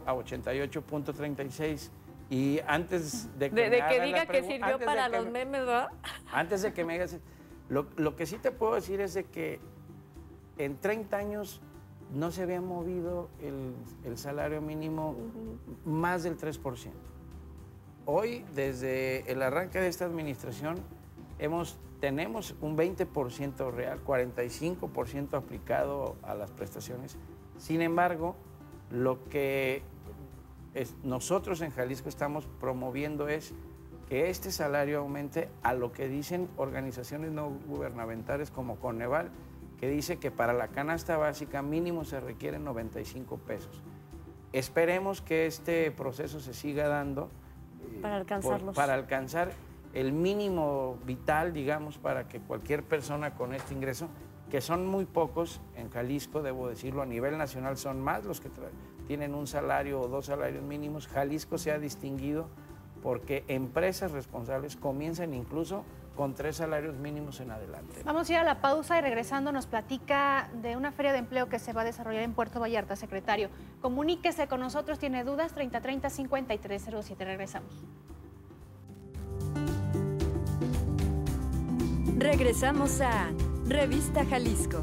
a 88.36. Y antes de que, de, de que diga que sirvió para los memes, Antes de que me digas... Lo, lo que sí te puedo decir es de que en 30 años no se había movido el, salario mínimo más del 3%. Hoy, desde el arranque de esta administración, hemos, tenemos un 20% real, 45% aplicado a las prestaciones. Sin embargo, lo que nosotros en Jalisco estamos promoviendo es que este salario aumente a lo que dicen organizaciones no gubernamentales como Coneval, que dice que para la canasta básica mínimo se requieren 95 pesos. Esperemos que este proceso se siga dando. Eh, para alcanzarlos. para alcanzar el mínimo vital, digamos, para que cualquier persona con este ingreso, que son muy pocos en Jalisco, debo decirlo, a nivel nacional son más los que tienen un salario o dos salarios mínimos. Jalisco se ha distinguido porque empresas responsables comienzan incluso con tres salarios mínimos en adelante. Vamos a ir a la pausa y regresando nos platica de una feria de empleo que se va a desarrollar en Puerto Vallarta, secretario. Comuníquese con nosotros, tiene dudas, 3030-5307. Regresamos. Regresamos a Revista Jalisco.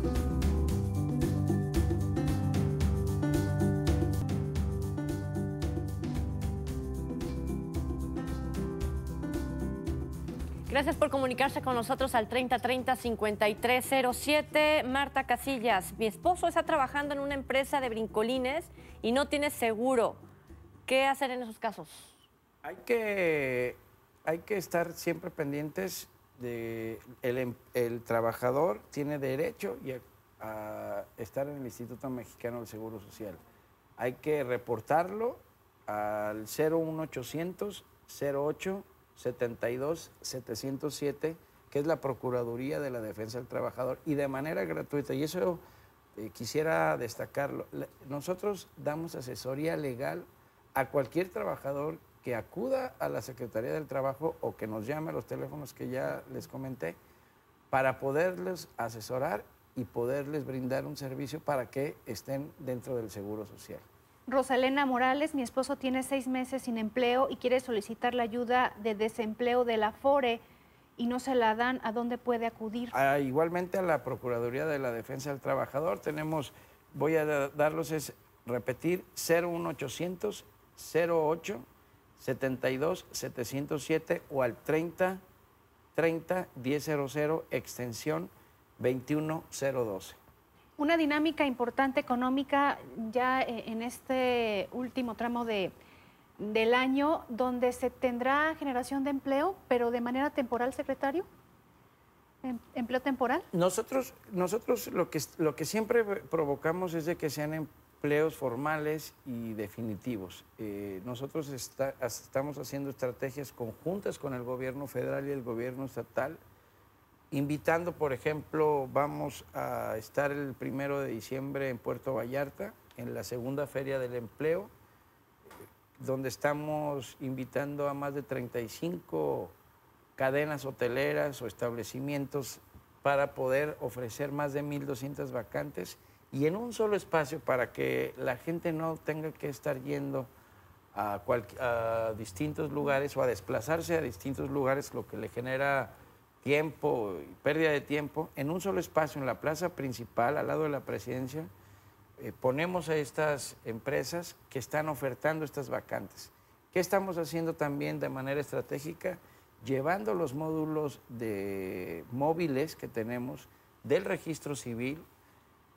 Gracias por comunicarse con nosotros al 3030-5307. Marta Casillas, mi esposo está trabajando en una empresa de brincolines y no tiene seguro. ¿Qué hacer en esos casos? Hay que, hay que estar siempre pendientes de... El, em, el trabajador tiene derecho a, a estar en el Instituto Mexicano del Seguro Social. Hay que reportarlo al 01800 08 72 707 que es la Procuraduría de la Defensa del Trabajador, y de manera gratuita. Y eso eh, quisiera destacarlo. Nosotros damos asesoría legal a cualquier trabajador que acuda a la Secretaría del Trabajo o que nos llame a los teléfonos que ya les comenté para poderles asesorar y poderles brindar un servicio para que estén dentro del Seguro Social. Rosalena Morales, mi esposo tiene seis meses sin empleo y quiere solicitar la ayuda de desempleo de la FORE y no se la dan, ¿a dónde puede acudir? Ah, igualmente a la Procuraduría de la Defensa del Trabajador tenemos, voy a darlos, es repetir, 01800 08 72 707 o al 30 30 100 extensión 21012 una dinámica importante económica ya eh, en este último tramo de, del año, donde se tendrá generación de empleo, pero de manera temporal, secretario. Em, ¿Empleo temporal? Nosotros, nosotros lo, que, lo que siempre provocamos es de que sean empleos formales y definitivos. Eh, nosotros está, estamos haciendo estrategias conjuntas con el gobierno federal y el gobierno estatal invitando, por ejemplo, vamos a estar el primero de diciembre en Puerto Vallarta, en la segunda feria del empleo, donde estamos invitando a más de 35 cadenas hoteleras o establecimientos para poder ofrecer más de 1.200 vacantes y en un solo espacio para que la gente no tenga que estar yendo a, a distintos lugares o a desplazarse a distintos lugares, lo que le genera tiempo pérdida de tiempo, en un solo espacio, en la plaza principal, al lado de la presidencia, eh, ponemos a estas empresas que están ofertando estas vacantes. ¿Qué estamos haciendo también de manera estratégica? Llevando los módulos de móviles que tenemos del registro civil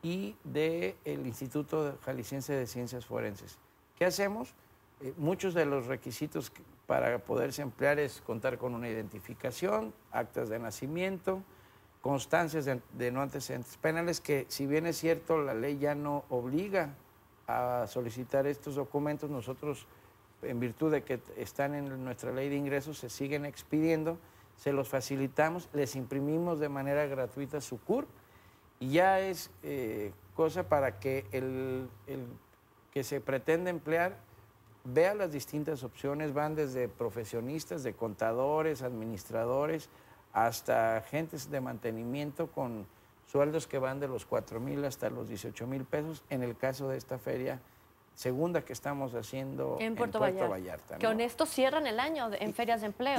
y del Instituto Jalisciense de Ciencias Forenses. ¿Qué hacemos? Eh, muchos de los requisitos para poderse emplear es contar con una identificación, actas de nacimiento, constancias de, no antecedentes penales, que si bien es cierto, la ley ya no obliga a solicitar estos documentos, nosotros, en virtud de que están en nuestra ley de ingresos, se siguen expidiendo, se los facilitamos, les imprimimos de manera gratuita su CUR y ya es eh, cosa para que el, el que se pretende emplear vea las distintas opciones, van desde profesionistas, de contadores, administradores, hasta agentes de mantenimiento con sueldos que van de los 4 mil hasta los 18 mil pesos, en el caso de esta feria segunda que estamos haciendo en Puerto, Vallarta. Que con esto cierran el año en ferias de empleo,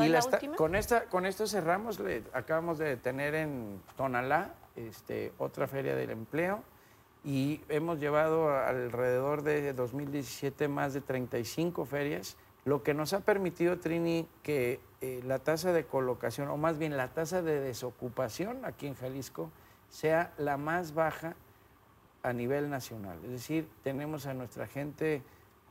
Con esta, con esto cerramos, acabamos de tener en Tonalá este, otra feria del empleo, y hemos llevado alrededor de 2017 más de 35 ferias, lo que nos ha permitido, Trini, que eh, la tasa de colocación, o más bien la tasa de desocupación aquí en Jalisco, sea la más baja a nivel nacional. Es decir, tenemos a nuestra gente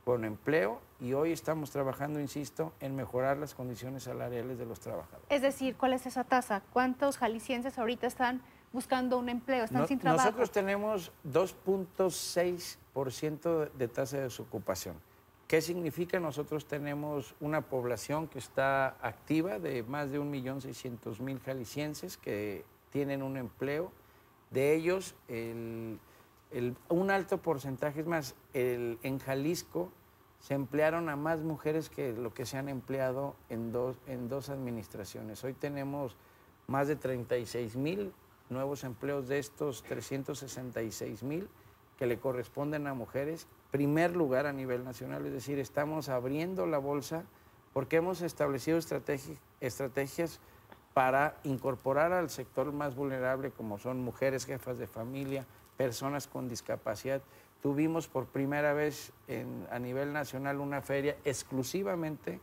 con empleo y hoy estamos trabajando, insisto, en mejorar las condiciones salariales de los trabajadores. Es decir, ¿cuál es esa tasa? ¿Cuántos jaliscienses ahorita están buscando un empleo, están sin trabajo. Nosotros tenemos 2.6% de tasa de desocupación. ¿Qué significa? Nosotros tenemos una población que está activa de más de 1.600.000 jaliscienses que tienen un empleo. De ellos, el, un alto porcentaje, es más, el, en Jalisco se emplearon a más mujeres que lo que se han empleado en dos, en dos administraciones. Hoy tenemos más de 36.000... mil nuevos empleos de estos 366 mil que le corresponden a mujeres, primer lugar a nivel nacional, es decir, estamos abriendo la bolsa porque hemos establecido estrategias para incorporar al sector más vulnerable, como son mujeres, jefas de familia, personas con discapacidad. Tuvimos por primera vez a nivel nacional una feria exclusivamente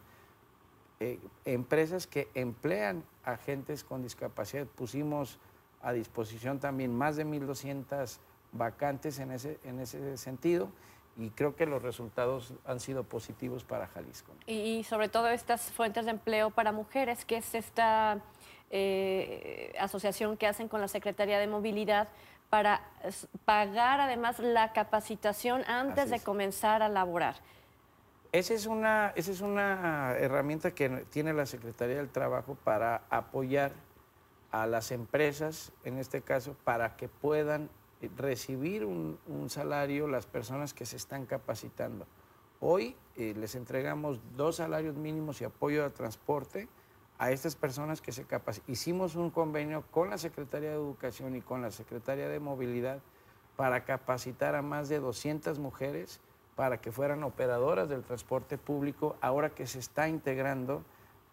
eh, empresas que emplean agentes con discapacidad. Pusimos a disposición también más de 1.200 vacantes en ese, en ese sentido y creo que los resultados han sido positivos para Jalisco. Y sobre todo estas fuentes de empleo para mujeres, que es esta eh, asociación que hacen con la Secretaría de Movilidad para pagar además la capacitación antes de comenzar a laborar. Esa es, una, esa es una herramienta que tiene la Secretaría del Trabajo para apoyar a las empresas, en este caso, para que puedan recibir un, salario las personas que se están capacitando. Hoy eh, les entregamos dos salarios mínimos y apoyo de transporte a estas personas que se capacitan. Hicimos un convenio con la Secretaría de Educación y con la Secretaría de Movilidad para capacitar a más de 200 mujeres para que fueran operadoras del transporte público, ahora que se está integrando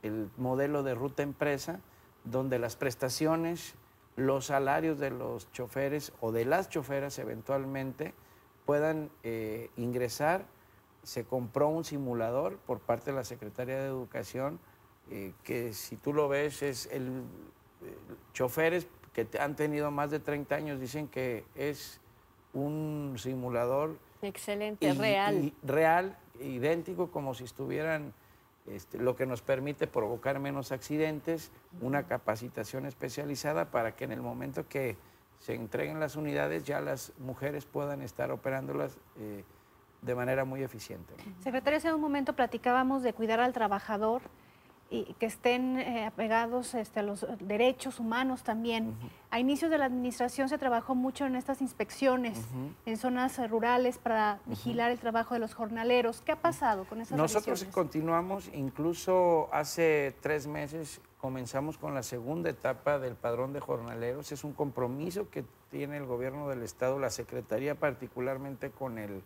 el modelo de ruta empresa donde las prestaciones, los salarios de los choferes o de las choferas eventualmente puedan eh, ingresar. Se compró un simulador por parte de la Secretaría de Educación, eh, que si tú lo ves es el, eh, choferes que han tenido más de 30 años, dicen que es un simulador. Excelente, real. real, idéntico como si estuvieran este, lo que nos permite provocar menos accidentes, una capacitación especializada para que en el momento que se entreguen las unidades ya las mujeres puedan estar operándolas. Eh, de manera muy eficiente. Secretaria, hace un momento platicábamos de cuidar al trabajador, y que estén eh, apegados este, a los derechos humanos también. A inicios de la administración se trabajó mucho en estas inspecciones en zonas rurales para vigilar el trabajo de los jornaleros. ¿Qué ha pasado con esas Nosotros continuamos, incluso hace tres meses comenzamos con la segunda etapa del padrón de jornaleros. Es un compromiso que tiene el gobierno del Estado, la Secretaría particularmente con el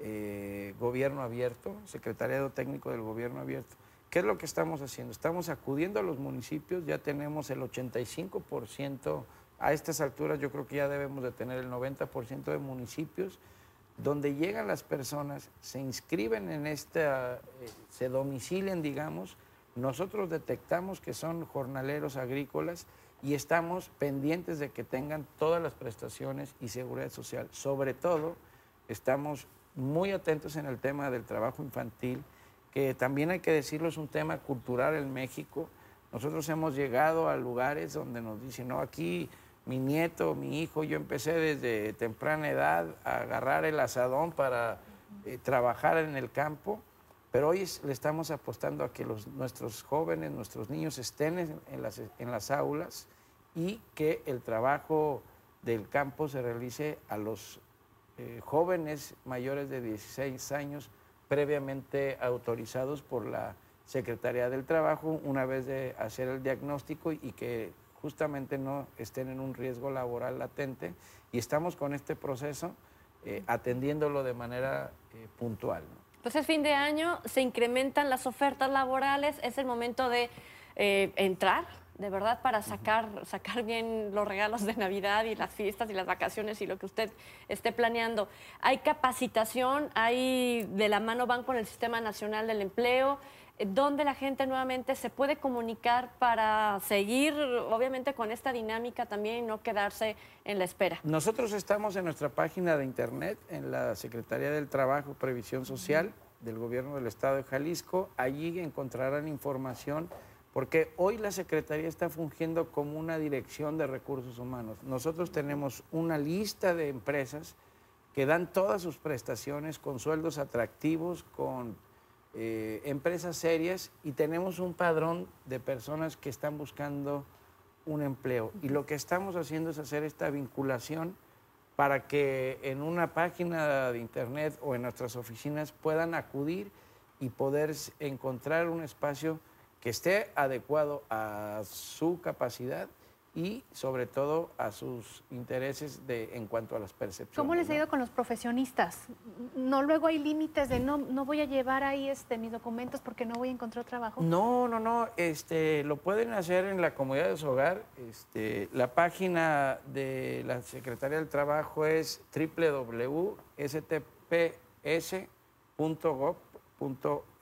eh, gobierno abierto, Secretariado Técnico del Gobierno Abierto ¿Qué es lo que estamos haciendo? Estamos acudiendo a los municipios, ya tenemos el 85%, a estas alturas yo creo que ya debemos de tener el 90% de municipios donde llegan las personas, se inscriben en esta, eh, se domicilian, digamos, nosotros detectamos que son jornaleros agrícolas y estamos pendientes de que tengan todas las prestaciones y seguridad social. Sobre todo, estamos muy atentos en el tema del trabajo infantil que también hay que decirlo, es un tema cultural en México. Nosotros hemos llegado a lugares donde nos dicen, no, aquí mi nieto, mi hijo, yo empecé desde temprana edad a agarrar el asadón para eh, trabajar en el campo, pero hoy le estamos apostando a que los, nuestros jóvenes, nuestros niños estén en, las, aulas y que el trabajo del campo se realice a los eh, jóvenes mayores de 16 años previamente autorizados por la Secretaría del Trabajo una vez de hacer el diagnóstico y que justamente no estén en un riesgo laboral latente. Y estamos con este proceso eh, atendiéndolo de manera eh, puntual. Pues Entonces, fin de año, se incrementan las ofertas laborales, es el momento de eh, entrar de verdad para sacar, sacar bien los regalos de Navidad y las fiestas y las vacaciones y lo que usted esté planeando. Hay capacitación, hay de la mano van con el Sistema Nacional del Empleo, eh, donde la gente nuevamente se puede comunicar para seguir, obviamente, con esta dinámica también y no quedarse en la espera. Nosotros estamos en nuestra página de internet, en la Secretaría del Trabajo, Previsión Social del Gobierno del Estado de Jalisco. Allí encontrarán información porque hoy la Secretaría está fungiendo como una dirección de recursos humanos. Nosotros tenemos una lista de empresas que dan todas sus prestaciones con sueldos atractivos, con eh, empresas serias y tenemos un padrón de personas que están buscando un empleo. Y lo que estamos haciendo es hacer esta vinculación para que en una página de internet o en nuestras oficinas puedan acudir y poder encontrar un espacio que esté adecuado a su capacidad y sobre todo a sus intereses de, en cuanto a las percepciones. ¿Cómo les ha ido con los profesionistas? No luego hay límites de no, no voy a llevar ahí este, mis documentos porque no voy a encontrar trabajo. No, no, no. Este, lo pueden hacer en la comunidad de su hogar. Este, la página de la Secretaría del Trabajo es www.stps.gov.org.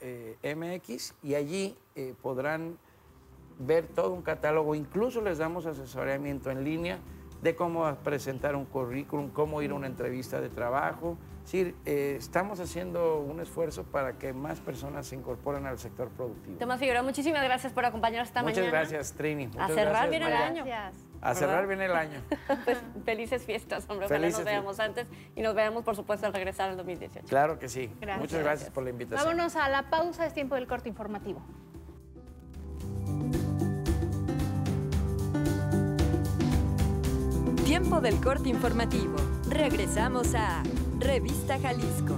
Eh, MX y allí eh, podrán ver todo un catálogo. Incluso les damos asesoramiento en línea de cómo presentar un currículum, cómo ir a una entrevista de trabajo. Eh, estamos haciendo un esfuerzo para que más personas se incorporen al sector productivo. Tomás Figueroa, muchísimas gracias por acompañarnos esta mañana. Muchas gracias, Trini. a cerrar bien el año. Gracias. A cerrar bien el año. pues felices fiestas, hombre. Ojalá nos veamos antes y nos veamos, por supuesto, al regresar al 2018. Claro que sí. Muchas gracias por la invitación. Vámonos a la pausa, es tiempo del corte informativo. Tiempo del corte informativo. Regresamos a Revista Jalisco.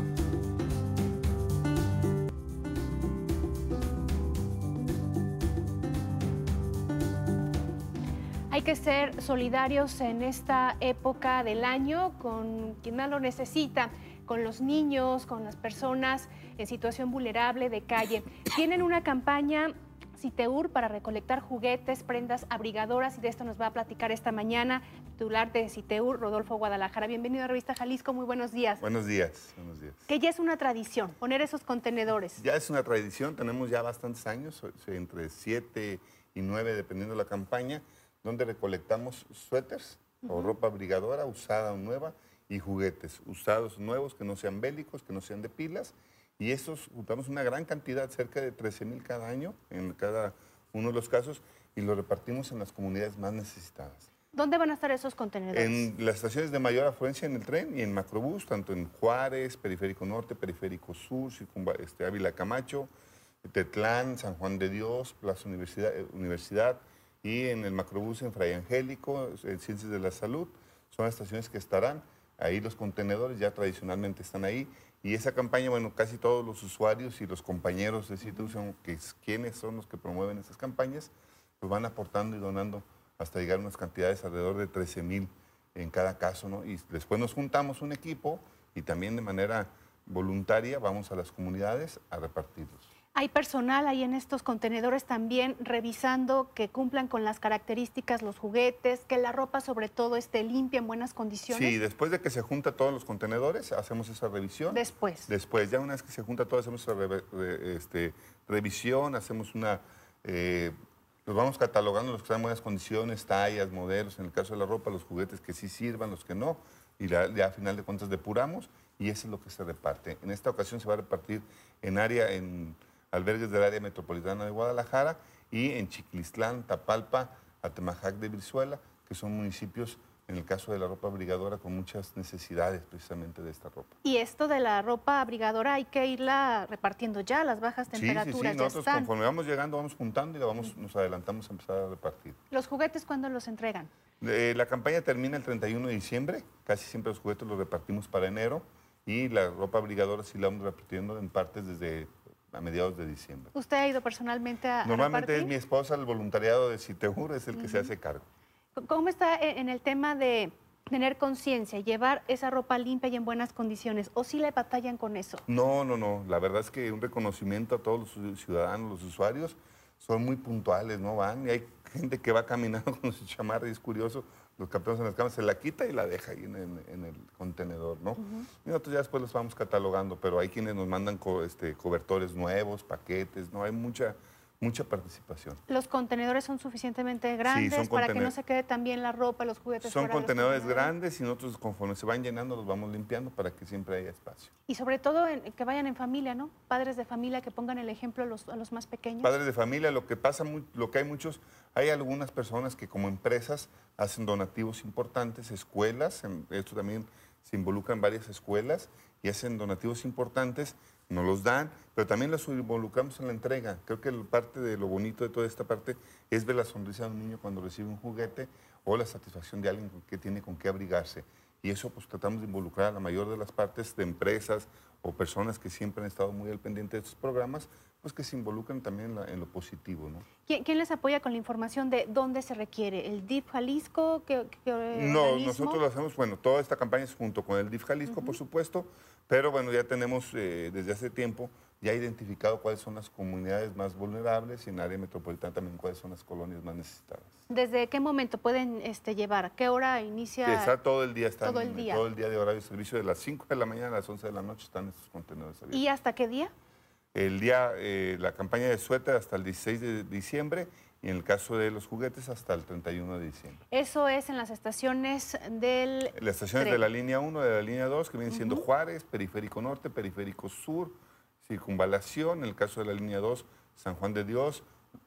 Hay que ser solidarios en esta época del año con quien más lo necesita, con los niños, con las personas en situación vulnerable de calle. Tienen una campaña CITEUR para recolectar juguetes, prendas abrigadoras y de esto nos va a platicar esta mañana titular de CITEUR, Rodolfo Guadalajara. Bienvenido a Revista Jalisco, muy buenos días. Buenos días, buenos días. Que ya es una tradición, poner esos contenedores. Ya es una tradición, tenemos ya bastantes años, entre siete y nueve dependiendo de la campaña donde recolectamos suéteres o ropa abrigadora usada o nueva y juguetes usados nuevos que no sean bélicos, que no sean de pilas. Y esos juntamos una gran cantidad, cerca de 13 mil cada año en cada uno de los casos, y los repartimos en las comunidades más necesitadas. ¿Dónde van a estar esos contenedores? En las estaciones de mayor afluencia en el tren y en macrobús, tanto en Juárez, Periférico Norte, Periférico Sur, este, Ávila Camacho, Tetlán, San Juan de Dios, Plaza Universidad, eh, Universidad y en el macrobús en Fray Angélico, en Ciencias de la Salud, son estaciones que estarán. Ahí los contenedores ya tradicionalmente están ahí. Y esa campaña, bueno, casi todos los usuarios y los compañeros de institución, que quienes son los que promueven esas campañas, pues van aportando y donando hasta llegar unas cantidades alrededor de 13 mil en cada caso, ¿no? Y después nos juntamos un equipo y también de manera voluntaria vamos a las comunidades a repartirlos. Hay personal ahí en estos contenedores también revisando que cumplan con las características, los juguetes, que la ropa sobre todo esté limpia, en buenas condiciones. Sí, después de que se junta todos los contenedores, hacemos esa revisión. Después. Después, ya una vez que se junta todo, hacemos esa este, revisión, hacemos una... Eh, los vamos catalogando los que están en buenas condiciones, tallas, modelos, en el caso de la ropa, los juguetes que sí sirvan, los que no, y ya a final de cuentas depuramos y eso es lo que se reparte. En esta ocasión se va a repartir en área, en albergues del área metropolitana de Guadalajara y en Chiclistlán, Tapalpa, Atemajac de Brizuela, que son municipios en el caso de la ropa abrigadora, con muchas necesidades precisamente de esta ropa. Y esto de la ropa abrigadora hay que irla repartiendo ya, las bajas temperaturas. Sí, sí. nosotros conforme vamos llegando, vamos juntando y vamos, nos adelantamos a empezar a repartir. ¿Los juguetes cuándo los entregan? Eh, la campaña termina el 31 de diciembre, casi siempre los juguetes los repartimos para enero y la ropa abrigadora sí la vamos repartiendo en partes desde a mediados de diciembre. ¿Usted ha ido personalmente a Normalmente es mi esposa, el voluntariado de Citeur, es el que se hace cargo. ¿Cómo está eh, en el tema de tener conciencia, llevar esa ropa limpia y en buenas condiciones? ¿O si sí le batallan con eso? No, no, no. La verdad es que un reconocimiento a todos los ciudadanos, los usuarios, son muy puntuales, ¿no? Van y hay gente que va caminando con su chamarra y es curioso los campeones en las cámaras, se la quita y la deja ahí en, el contenedor, ¿no? Y nosotros ya después los vamos catalogando, pero hay quienes nos mandan este, cobertores nuevos, paquetes, ¿no? Hay mucha Mucha participación. ¿Los contenedores son suficientemente grandes para que no se quede también la ropa, los juguetes? Son contenedores, grandes y nosotros conforme se van llenando los vamos limpiando para que siempre haya espacio. Y sobre todo que vayan en familia, ¿no? Padres de familia que pongan el ejemplo a los, más pequeños. Padres de familia, lo que pasa, lo que hay muchos, hay algunas personas que como empresas hacen donativos importantes, escuelas, esto también se involucra en varias escuelas y hacen donativos importantes nos los dan, pero también los involucramos en la entrega. Creo que parte de lo bonito de toda esta parte es ver la sonrisa de un niño cuando recibe un juguete o la satisfacción de alguien que tiene con qué abrigarse. Y eso pues tratamos de involucrar a la mayor de las partes de empresas o personas que siempre han estado muy al pendiente de estos programas, pues que se involucren también en, lo positivo. ¿no? ¿Quién, les apoya con la información de dónde se requiere? ¿El DIF Jalisco? no, nosotros lo hacemos, bueno, toda esta campaña es junto con el DIF Jalisco, por supuesto, pero bueno, ya tenemos eh, desde hace tiempo ya identificado cuáles son las comunidades más vulnerables y en área metropolitana también cuáles son las colonias más necesitadas. ¿Desde qué momento pueden este, llevar? ¿Qué hora inicia? está todo el día, está todo, el día. de horario de servicio, de las 5 de la mañana a las 11 de la noche están estos contenedores ¿Y hasta qué día? El día, eh, la campaña de suéter hasta el 16 de diciembre y en el caso de los juguetes hasta el 31 de diciembre. Eso es en las estaciones del... Las estaciones de la línea 1, de la línea 2, que vienen siendo Juárez, Periférico Norte, Periférico Sur, Circunvalación, en el caso de la línea 2, San Juan de Dios,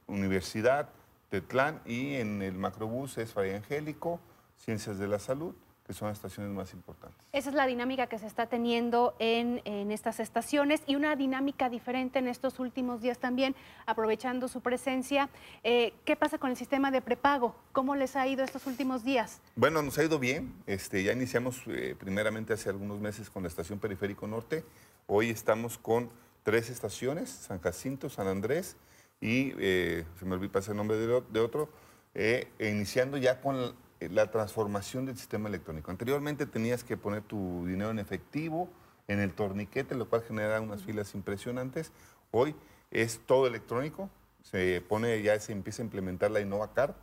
Universidad, Tetlán y en el macrobús es Fray Angélico, Ciencias de la Salud, que son las estaciones más importantes. Esa es la dinámica que se está teniendo en, estas estaciones y una dinámica diferente en estos últimos días también, aprovechando su presencia. Eh, ¿Qué pasa con el sistema de prepago? ¿Cómo les ha ido estos últimos días? Bueno, nos ha ido bien. Este, ya iniciamos eh, primeramente hace algunos meses con la estación Periférico Norte. Hoy estamos con tres estaciones, San Jacinto, San Andrés y, eh, se me olvidó el nombre de, otro, eh, e iniciando ya con la transformación del sistema electrónico. Anteriormente tenías que poner tu dinero en efectivo en el torniquete, lo cual generaba unas filas impresionantes. Hoy es todo electrónico, se pone ya se empieza a implementar la InnovaCard.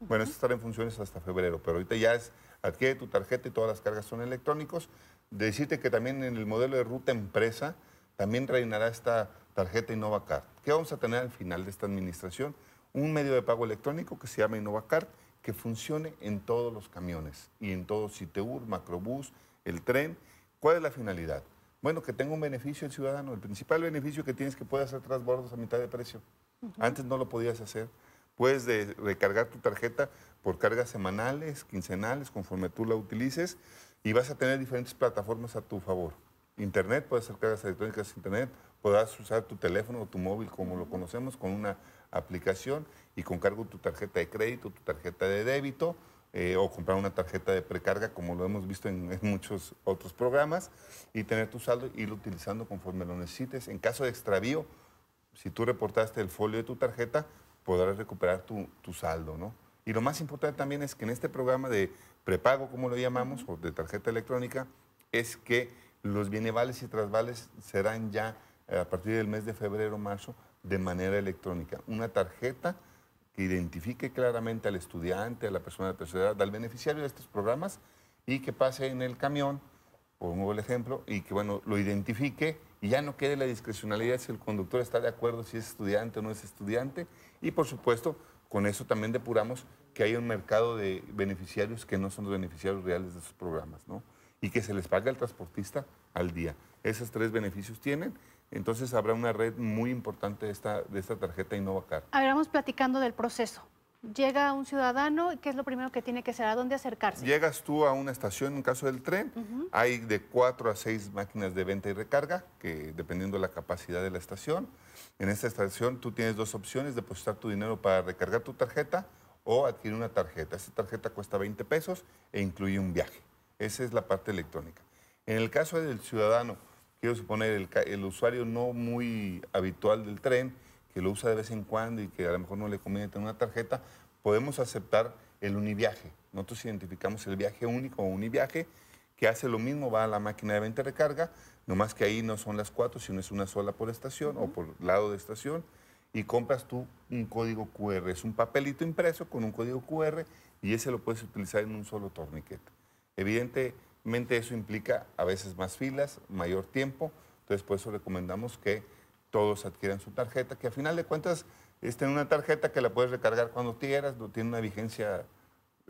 Bueno, esto estará en funciones hasta febrero, pero ahorita ya es adquiere tu tarjeta y todas las cargas son electrónicos. Decirte que también en el modelo de ruta empresa, también reinará esta tarjeta InnovaCard. ¿Qué vamos a tener al final de esta administración? Un medio de pago electrónico que se llama InnovaCard, que funcione en todos los camiones y en todo Citeur, Macrobús, el tren. ¿Cuál es la finalidad? Bueno, que tenga un beneficio el ciudadano. El principal beneficio que tienes es que puedes hacer transbordos a mitad de precio. Antes no lo podías hacer. Puedes recargar tu tarjeta por cargas semanales, quincenales, conforme tú la utilices, y vas a tener diferentes plataformas a tu favor. Internet, puedes hacer cargas electrónicas Internet, podrás usar tu teléfono o tu móvil como lo conocemos con una aplicación y con cargo tu tarjeta de crédito, tu tarjeta de débito eh, o comprar una tarjeta de precarga como lo hemos visto en, muchos otros programas y tener tu saldo y irlo utilizando conforme lo necesites. En caso de extravío, si tú reportaste el folio de tu tarjeta, podrás recuperar tu, tu saldo, ¿no? Y lo más importante también es que en este programa de prepago, como lo llamamos, o de tarjeta electrónica, es que los bienevales y trasvales serán ya eh, a partir del mes de febrero marzo de manera electrónica. Una tarjeta que identifique claramente al estudiante, a la persona de tercera edad, al beneficiario de estos programas y que pase en el camión, por un nuevo ejemplo, y que bueno, lo identifique y ya no quede la discrecionalidad si el conductor está de acuerdo si es estudiante o no es estudiante. Y por supuesto, con eso también depuramos que hay un mercado de beneficiarios que no son los beneficiarios reales de esos programas, ¿no? y que se les pague al transportista al día. Esos tres beneficios tienen. Entonces habrá una red muy importante de esta, de esta tarjeta Innovacar. A platicando del proceso. Llega un ciudadano, ¿qué es lo primero que tiene que hacer? ¿A dónde acercarse? Llegas tú a una estación, en caso del tren, hay de cuatro a seis máquinas de venta y recarga, que dependiendo la capacidad de la estación. En esta estación tú tienes dos opciones, depositar tu dinero para recargar tu tarjeta o adquirir una tarjeta. Esta tarjeta cuesta 20 pesos e incluye un viaje. Esa es la parte electrónica. En el caso del ciudadano, quiero suponer el, usuario no muy habitual del tren, que lo usa de vez en cuando y que a lo mejor no le conviene tener una tarjeta, podemos aceptar el univiaje. Nosotros identificamos el viaje único o univiaje, que hace lo mismo, va a la máquina de venta de recarga, nomás que ahí no son las cuatro, sino es una sola por estación o por lado de estación, y compras tú un código QR. Es un papelito impreso con un código QR y ese lo puedes utilizar en un solo torniquete. Evidentemente eso implica a veces más filas, mayor tiempo, entonces por eso recomendamos que todos adquieran su tarjeta, que a final de cuentas tener este, una tarjeta que la puedes recargar cuando quieras, no tiene una vigencia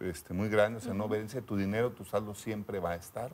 este, muy grande, o sea, no vence tu dinero, tu saldo siempre va a estar,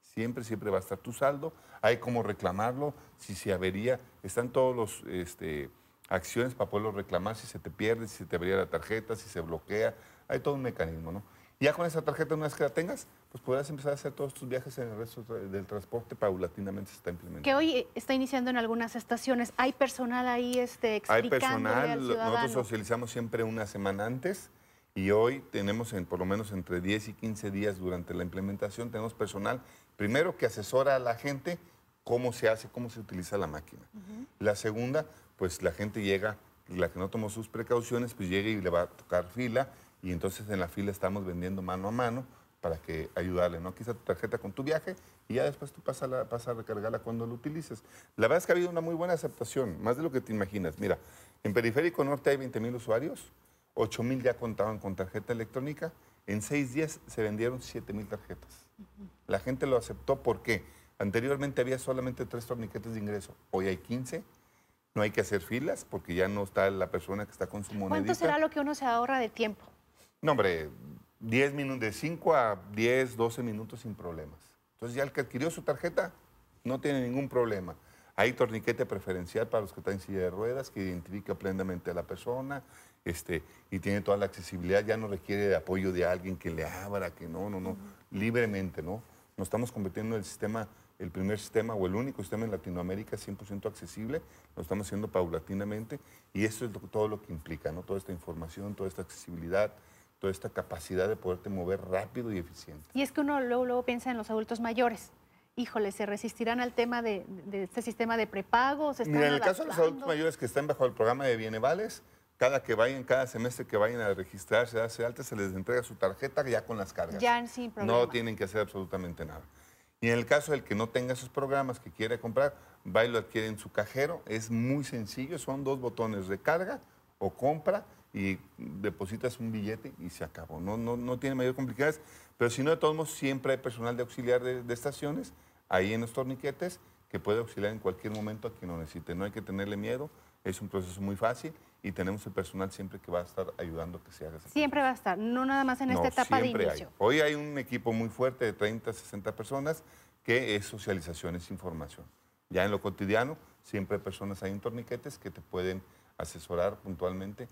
siempre, siempre va a estar tu saldo, hay como reclamarlo, si se avería, están todos los... Este, acciones para poderlo reclamar si se te pierde, si se te abría la tarjeta, si se bloquea. Hay todo un mecanismo, ¿no? Ya con esa tarjeta, una vez que la tengas, pues podrás empezar a hacer todos tus viajes en el resto del transporte paulatinamente se está implementando. Que hoy está iniciando en algunas estaciones. ¿Hay personal ahí este, Hay personal, nosotros socializamos siempre una semana antes y hoy tenemos por lo menos entre 10 y 15 días durante la implementación, tenemos personal, primero que asesora a la gente cómo se hace, cómo se utiliza la máquina. La segunda, pues la gente llega, la que no tomó sus precauciones, pues llega y le va a tocar fila y entonces en la fila estamos vendiendo mano a mano para que ayudarle, ¿no? Quizá tu tarjeta con tu viaje y ya después tú pasas a, a recargarla cuando lo utilices. La verdad es que ha habido una muy buena aceptación, más de lo que te imaginas. Mira, en Periférico Norte hay 20 mil usuarios, 8.000 mil ya contaban con tarjeta electrónica, en 6 días se vendieron 7 mil tarjetas. La gente lo aceptó porque anteriormente había solamente tres torniquetes de ingreso, hoy hay 15 no hay que hacer filas porque ya no está la persona que está con su monedita. ¿Cuánto será lo que uno se ahorra de tiempo? No, hombre, 10 minutos, de 5 a 10, 12 minutos sin problemas. Entonces ya el que adquirió su tarjeta no tiene ningún problema. Hay torniquete preferencial para los que están en silla de ruedas, que identifica plenamente a la persona este, y tiene toda la accesibilidad, ya no requiere de apoyo de alguien que le abra, que no, no, no, libremente, ¿no? Nos estamos convirtiendo en el sistema, el primer sistema o el único sistema en Latinoamérica 100% accesible, lo estamos haciendo paulatinamente y eso es todo lo que implica, ¿no? Toda esta información, toda esta accesibilidad, toda esta capacidad de poderte mover rápido y eficiente. Y es que uno luego, luego piensa en los adultos mayores. Híjole, ¿se resistirán al tema de, este sistema de prepagos? en el caso de los adultos mayores que están bajo el programa de Bienevales, cada que vayan, cada semestre que vayan a registrarse, a alta, se les entrega su tarjeta ya con las cargas. Ya sin problema. No tienen que hacer absolutamente nada. Y en el caso del que no tenga esos programas, que quiere comprar, va y lo adquiere en su cajero. Es muy sencillo, son dos botones, de carga o compra, y depositas un billete y se acabó. No, no, no tiene mayor complicadas, pero si no, de todos modos, siempre hay personal de auxiliar de, estaciones ahí en los torniquetes que puede auxiliar en cualquier momento a quien lo necesite. No hay que tenerle miedo, es un proceso muy fácil y tenemos el personal siempre que va a estar ayudando a que se haga. siempre va a estar, no nada más en esta etapa de inicio. Hay. Hoy hay un equipo muy fuerte de 30, 60 personas que es socialización, es información. Ya en lo cotidiano, siempre hay personas, ahí en torniquetes que te pueden asesorar puntualmente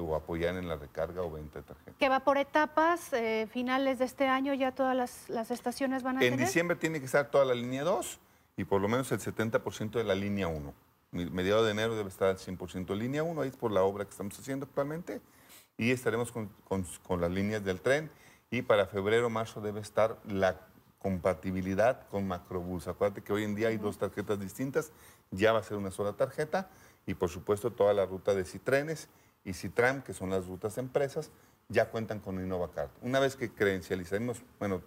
o apoyar en la recarga o venta de tarjetas. Que va por etapas, eh, finales de este año ya todas las, las estaciones van a En diciembre tiene que estar toda la línea 2 y por lo menos el 70% de la línea 1. Mediado de enero debe estar al 100% línea 1, ahí es por la obra que estamos haciendo actualmente. Y estaremos con, con, las líneas del tren y para febrero, marzo debe estar la compatibilidad con Macrobús. Acuérdate que hoy en día hay dos tarjetas distintas, ya va a ser una sola tarjeta y por supuesto toda la ruta de Citrenes y Citram, que son las rutas empresas, ya cuentan con InnovaCard. Una vez que credencialicemos, bueno,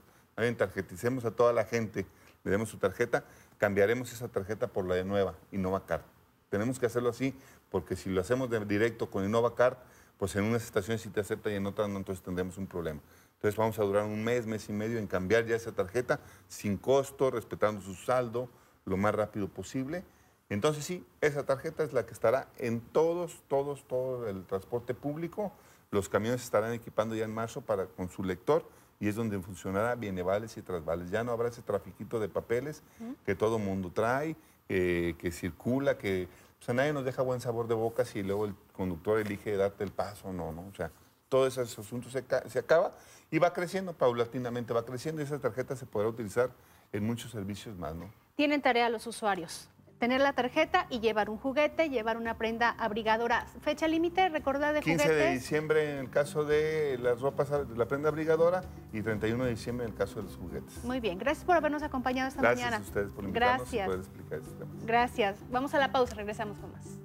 tarjeticemos a toda la gente, le demos su tarjeta, cambiaremos esa tarjeta por la de nueva, InnovaCard. Tenemos que hacerlo así, porque si lo hacemos directo con InnovaCard, pues en unas estaciones sí te acepta y en otras no, entonces tendremos un problema. Entonces vamos a durar un mes, mes y medio en cambiar ya esa tarjeta sin costo, respetando su saldo lo más rápido posible entonces sí, esa tarjeta es la que estará en todos, todos, todo el transporte público. Los camiones estarán equipando ya en marzo para, con su lector y es donde funcionará bienevales y trasvales. Ya no habrá ese trafiquito de papeles que todo mundo trae, eh, que circula, que o sea, nadie nos deja buen sabor de boca si luego el conductor elige darte el paso o no, ¿no? O sea, todo ese asunto se, acaba y va creciendo paulatinamente, va creciendo y esa tarjeta se podrá utilizar en muchos servicios más, ¿no? Tienen tarea los usuarios tener la tarjeta y llevar un juguete, llevar una prenda abrigadora. Fecha límite, recordad de 15 de diciembre en el caso de las ropas, la prenda abrigadora y 31 de diciembre en el caso de los juguetes. Muy bien, gracias por habernos acompañado esta mañana. Gracias a ustedes por invitarnos poder explicar este tema. Gracias. Vamos a la pausa, regresamos con más.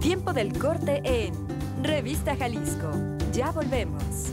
Tiempo del corte en Revista Jalisco. Ya volvemos.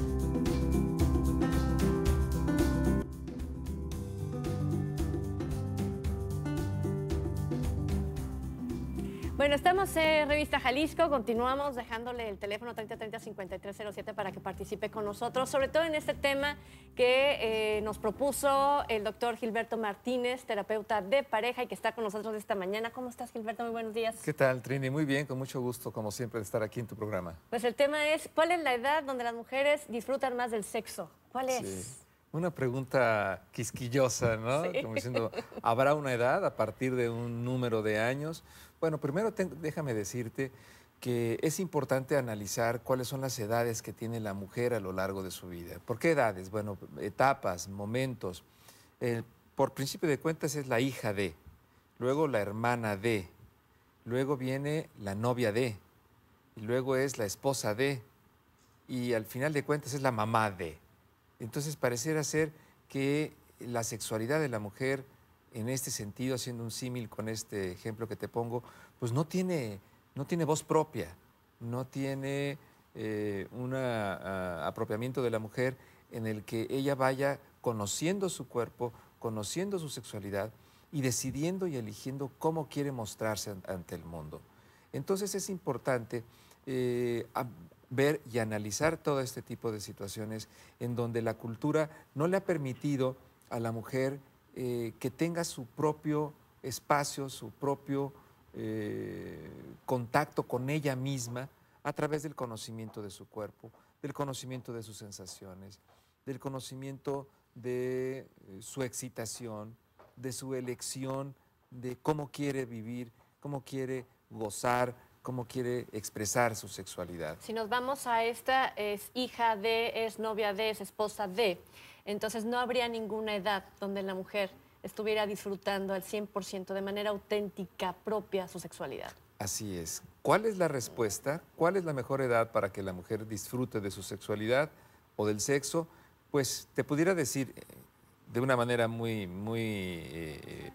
Bueno, estamos en Revista Jalisco, continuamos dejándole el teléfono 3030-5307 para que participe con nosotros, sobre todo en este tema que eh, nos propuso el doctor Gilberto Martínez, terapeuta de pareja y que está con nosotros esta mañana. ¿Cómo estás, Gilberto? Muy buenos días. ¿Qué tal, Trini? Muy bien, con mucho gusto, como siempre, de estar aquí en tu programa. Pues el tema es, ¿cuál es la edad donde las mujeres disfrutan más del sexo? ¿Cuál es? Una pregunta quisquillosa, ¿no? Como diciendo, ¿habrá una edad a partir de un número de años? Bueno, primero déjame decirte que es importante analizar cuáles son las edades que tiene la mujer a lo largo de su vida. ¿Por qué edades? Bueno, etapas, momentos. por principio de cuentas es la hija de, luego la hermana de, luego viene la novia de, luego es la esposa de, y al final de cuentas es la mamá de. Entonces parecerá ser que la sexualidad de la mujer, en este sentido, haciendo un símil con este ejemplo que te pongo, pues no tiene, no tiene voz propia, no tiene eh, un apropiamiento de la mujer en el que ella vaya conociendo su cuerpo, conociendo su sexualidad y decidiendo y eligiendo cómo quiere mostrarse ante el mundo. Entonces es importante eh, ver y analizar todo este tipo de situaciones en donde la cultura no le ha permitido a la mujer eh, que tenga su propio espacio, su propio eh, contacto con ella misma a través del conocimiento de su cuerpo, del conocimiento de sus sensaciones, del conocimiento de eh, su excitación, de su elección, de cómo quiere vivir, cómo quiere gozar, cómo quiere expresar su sexualidad. Si nos vamos a esta, es hija de, es novia de, es esposa de. Entonces no habría ninguna edad donde la mujer estuviera disfrutando al 100% de manera auténtica, propia, su sexualidad. Así es. ¿Cuál es la respuesta? ¿Cuál es la mejor edad para que la mujer disfrute de su sexualidad o del sexo? Pues te pudiera decir eh, de una manera muy, muy eh, eh,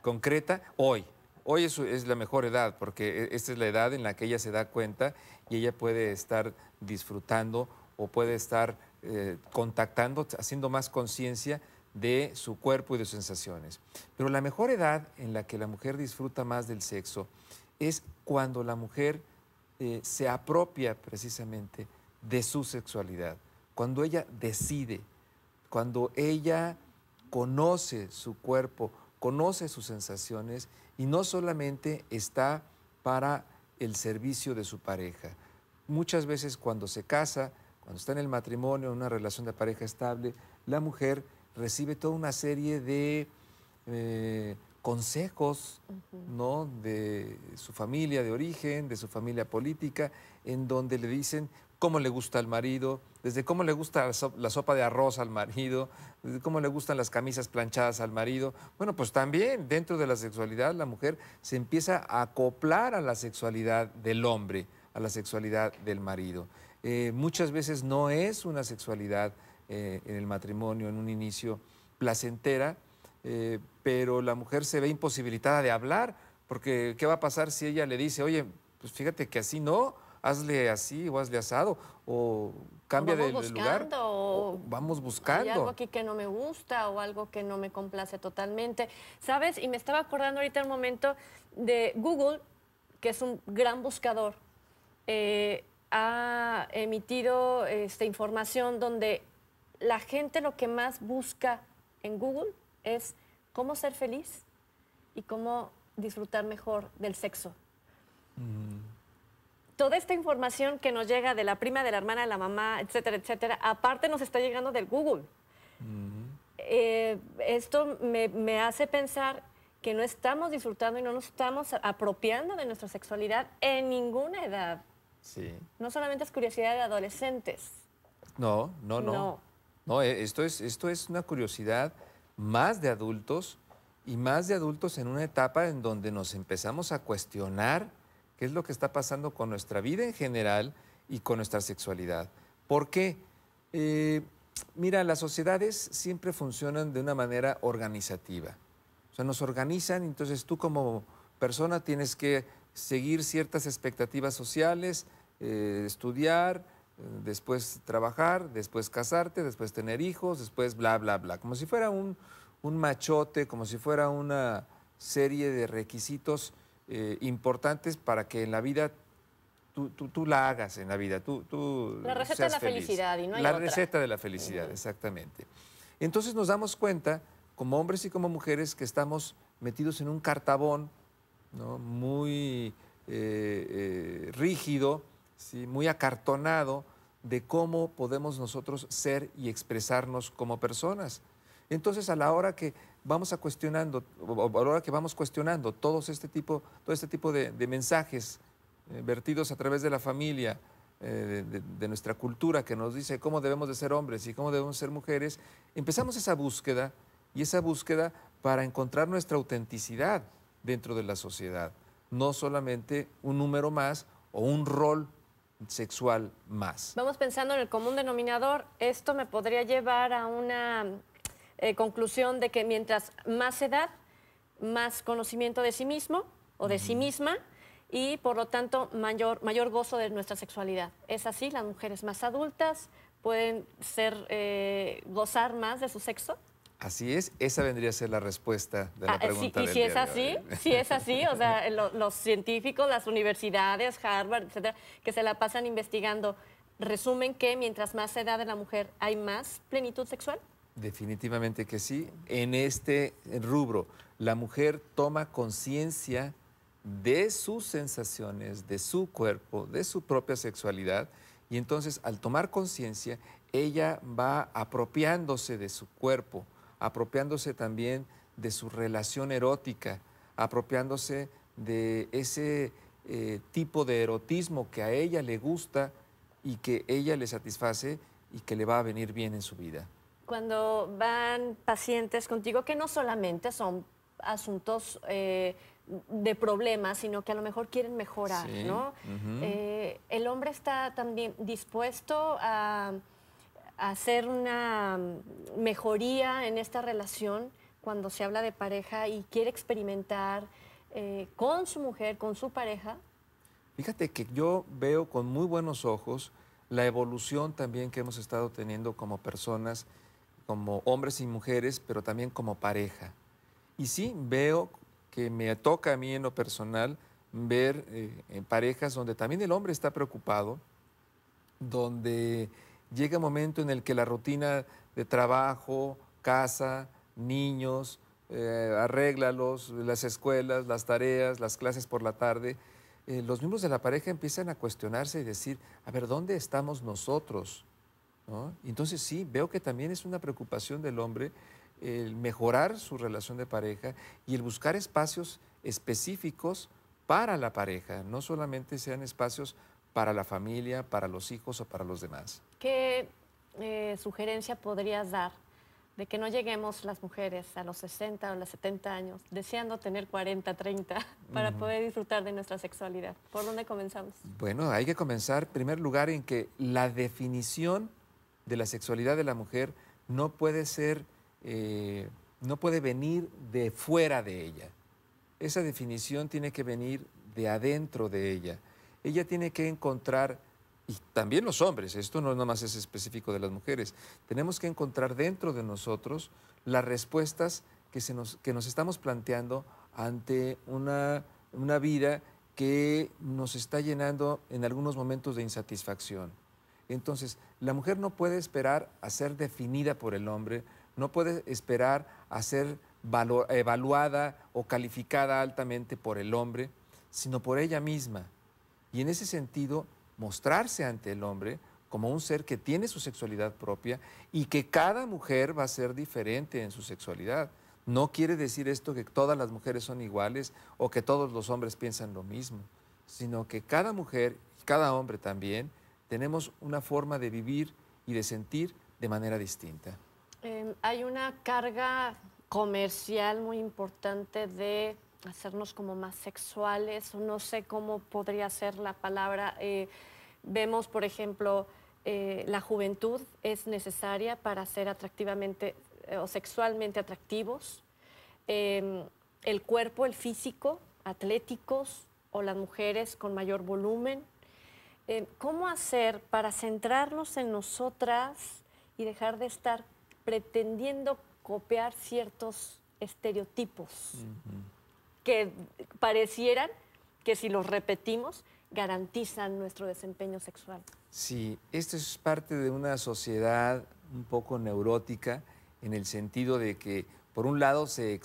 concreta, hoy, Hoy es, la mejor edad, porque e, esta es la edad en la que ella se da cuenta y ella puede estar disfrutando o puede estar eh, contactando, haciendo más conciencia de su cuerpo y de sus sensaciones. Pero la mejor edad en la que la mujer disfruta más del sexo es cuando la mujer eh, se apropia precisamente de su sexualidad, cuando ella decide, cuando ella conoce su cuerpo, conoce sus sensaciones y no solamente está para el servicio de su pareja. Muchas veces cuando se casa, cuando está en el matrimonio, en una relación de pareja estable, la mujer recibe toda una serie de eh, consejos ¿no? de su familia de origen, de su familia política, en donde le dicen, cómo le gusta al marido, desde cómo le gusta la sopa de arroz al marido, desde cómo le gustan las camisas planchadas al marido. Bueno, pues también dentro de la sexualidad la mujer se empieza a acoplar a la sexualidad del hombre, a la sexualidad del marido. Eh, muchas veces no es una sexualidad eh, en el matrimonio, en un inicio placentera, eh, pero la mujer se ve imposibilitada de hablar, porque ¿qué va a pasar si ella le dice, oye, pues fíjate que así no? hazle así o hazle asado o cambia de, lugar. vamos buscando. Hay algo aquí que no me gusta o algo que no me complace totalmente. ¿Sabes? Y me estaba acordando ahorita el momento de Google, que es un gran buscador. Eh, ha emitido esta información donde la gente lo que más busca en Google es cómo ser feliz y cómo disfrutar mejor del sexo. Mm toda esta información que nos llega de la prima, de la hermana, de la mamá, etcétera, etcétera, aparte nos está llegando del Google. Eh, esto me, hace pensar que no estamos disfrutando y no nos estamos apropiando de nuestra sexualidad en ninguna edad. Sí. No solamente es curiosidad de adolescentes. No, no, no. No, e, esto, es, esto es una curiosidad más de adultos y más de adultos en una etapa en donde nos empezamos a cuestionar qué es lo que está pasando con nuestra vida en general y con nuestra sexualidad. ¿Por qué? Eh, mira, las sociedades siempre funcionan de una manera organizativa. O sea, nos organizan, entonces tú como persona tienes que seguir ciertas expectativas sociales, eh, estudiar, después trabajar, después casarte, después tener hijos, después bla, bla, bla. Como si fuera un, un machote, como si fuera una serie de requisitos eh, importantes para que en la vida tú, tú, la hagas, en la vida tú, tú La receta de la felicidad La receta de la felicidad, exactamente. Entonces nos damos cuenta, como hombres y como mujeres, que estamos metidos en un cartabón muy eh, eh, rígido, muy acartonado de cómo podemos nosotros ser y expresarnos como personas. Entonces, a la hora que vamos a cuestionando, ahora que vamos cuestionando todos este tipo, todo este tipo de, mensajes eh, vertidos a través de la familia, eh, de, de, nuestra cultura que nos dice cómo debemos de ser hombres y cómo debemos ser mujeres, empezamos esa búsqueda y esa búsqueda para encontrar nuestra autenticidad dentro de la sociedad, no solamente un número más o un rol sexual más. Vamos pensando en el común denominador, esto me podría llevar a una eh, conclusión de que mientras más edad, más conocimiento de sí mismo o de sí misma y por lo tanto mayor, mayor gozo de nuestra sexualidad. Es así, las mujeres más adultas pueden ser, eh, gozar más de su sexo. Así es, esa vendría a ser la respuesta de la ah, pregunta. si es así, si es así, o los científicos, las universidades, Harvard, etcétera, que se la pasan investigando, resumen que mientras más edad de la mujer hay más plenitud sexual. Definitivamente que sí. En este rubro, la mujer toma conciencia de sus sensaciones, de su cuerpo, de su propia sexualidad, y entonces al tomar conciencia, ella va apropiándose de su cuerpo, apropiándose también de su relación erótica, apropiándose de ese eh, tipo de erotismo que a ella le gusta y que ella le satisface y que le va a venir bien en su vida cuando van pacientes contigo que no solamente son asuntos eh, de problemas, sino que a lo mejor quieren mejorar, ¿no? Eh, el hombre está también dispuesto a, hacer una mejoría en esta relación cuando se habla de pareja y quiere experimentar eh, con su mujer, con su pareja. Fíjate que yo veo con muy buenos ojos la evolución también que hemos estado teniendo como personas como hombres y mujeres, pero también como pareja. Y sí veo que me toca a mí en lo personal ver eh, en parejas donde también el hombre está preocupado, donde llega un momento en el que la rutina de trabajo, casa, niños, eh, arréglalos, las escuelas, las tareas, las clases por la tarde, eh, los miembros de la pareja empiezan a cuestionarse y decir, a ver, ¿dónde estamos nosotros? Entonces sí, veo que también es una preocupación del hombre el mejorar su relación de pareja y el buscar espacios específicos para la pareja, no solamente sean espacios para la familia, para los hijos o para los demás. ¿Qué eh, sugerencia podrías dar de que no lleguemos las mujeres a los 60 o los 70 años deseando tener 40, 30 para poder disfrutar de nuestra sexualidad? ¿Por dónde comenzamos? Bueno, hay que comenzar en primer lugar en que la definición de la sexualidad de la mujer no puede ser, eh, no puede venir de fuera de ella. Esa definición tiene que venir de adentro de ella. Ella tiene que encontrar, y también los hombres, esto no nada más es específico de las mujeres, tenemos que encontrar dentro de nosotros las respuestas que, se nos, que nos estamos planteando ante una, una vida que nos está llenando en algunos momentos de insatisfacción. Entonces, la mujer no puede esperar a ser definida por el hombre, no puede esperar a ser evaluada o calificada altamente por el hombre, sino por ella misma. Y en ese sentido, mostrarse ante el hombre como un ser que tiene su sexualidad propia y que cada mujer va a ser diferente en su sexualidad. No quiere decir esto que todas las mujeres son iguales o que todos los hombres piensan lo mismo, sino que cada mujer y cada hombre también tenemos una forma de vivir y de sentir de manera distinta. Em, hay una carga comercial muy importante de hacernos como más sexuales, no sé cómo podría ser la palabra. Eh, vemos, por ejemplo, eh, la juventud es necesaria para ser atractivamente eh, o sexualmente atractivos. Em, el cuerpo, el físico, atléticos o las mujeres con mayor volumen, ¿cómo hacer para centrarnos en nosotras y dejar de estar pretendiendo copiar ciertos estereotipos que parecieran que si los repetimos garantizan nuestro desempeño sexual? Sí, esto es parte de una sociedad un poco neurótica en el sentido de que por un lado se eh,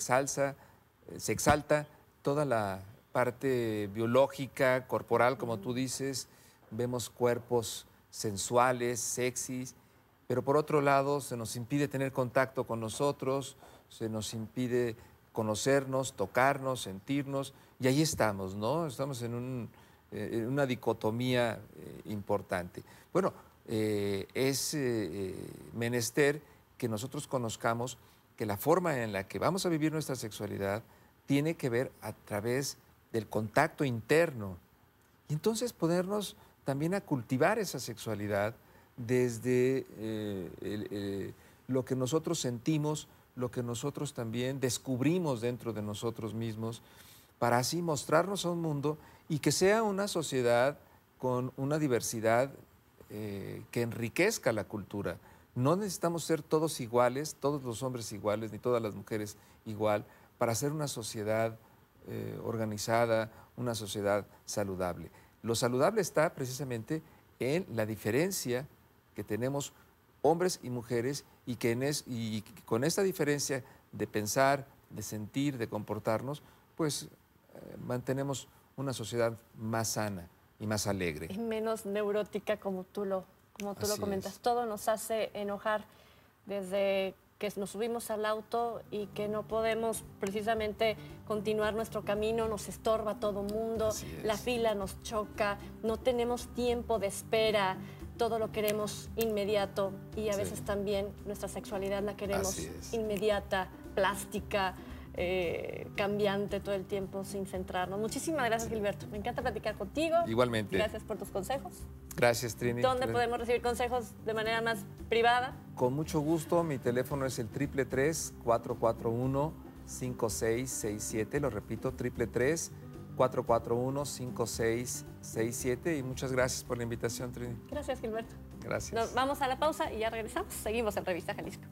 se exalta toda la parte biológica, corporal, como tú dices, vemos cuerpos sensuales, sexys, pero por otro lado se nos impide tener contacto con nosotros, se nos impide conocernos, tocarnos, sentirnos, y ahí estamos, ¿no? Estamos en, eh, en una dicotomía eh, importante. Bueno, eh, es menester que nosotros conozcamos que la forma en la que vamos a vivir nuestra sexualidad tiene que ver a través del contacto interno. Y entonces podernos también a cultivar esa sexualidad desde eh, eh, lo que nosotros sentimos, lo que nosotros también descubrimos dentro de nosotros mismos, para así mostrarnos a un mundo y que sea una sociedad con una diversidad eh, que enriquezca la cultura. No necesitamos ser todos iguales, todos los hombres iguales, ni todas las mujeres igual, para ser una sociedad organizada, una sociedad saludable. Lo saludable está precisamente en la diferencia que tenemos hombres y mujeres y que con esta diferencia de pensar, de sentir, de comportarnos, pues eh, mantenemos una sociedad más sana y más alegre. menos neurótica como tú lo, como tú lo comentas. Todo nos hace enojar desde que nos subimos al auto y que no podemos precisamente continuar nuestro camino, nos estorba todo el mundo, la fila nos choca, no tenemos tiempo de espera, todo lo queremos inmediato y a veces también nuestra sexualidad la queremos inmediata, plástica, eh, cambiante todo el tiempo sin centrarnos. Muchísimas gracias, Gilberto. Me encanta platicar contigo. Igualmente. Gracias por tus consejos. Gracias, Trini. ¿Dónde podemos recibir consejos de manera más privada? Con mucho gusto. Mi teléfono es el 333-441-5667. Lo repito, 333-441-5667. Y muchas gracias por la invitación, Trini. Gracias, Gilberto. Gracias. vamos a la pausa y ya regresamos. Seguimos en Revista Jalisco.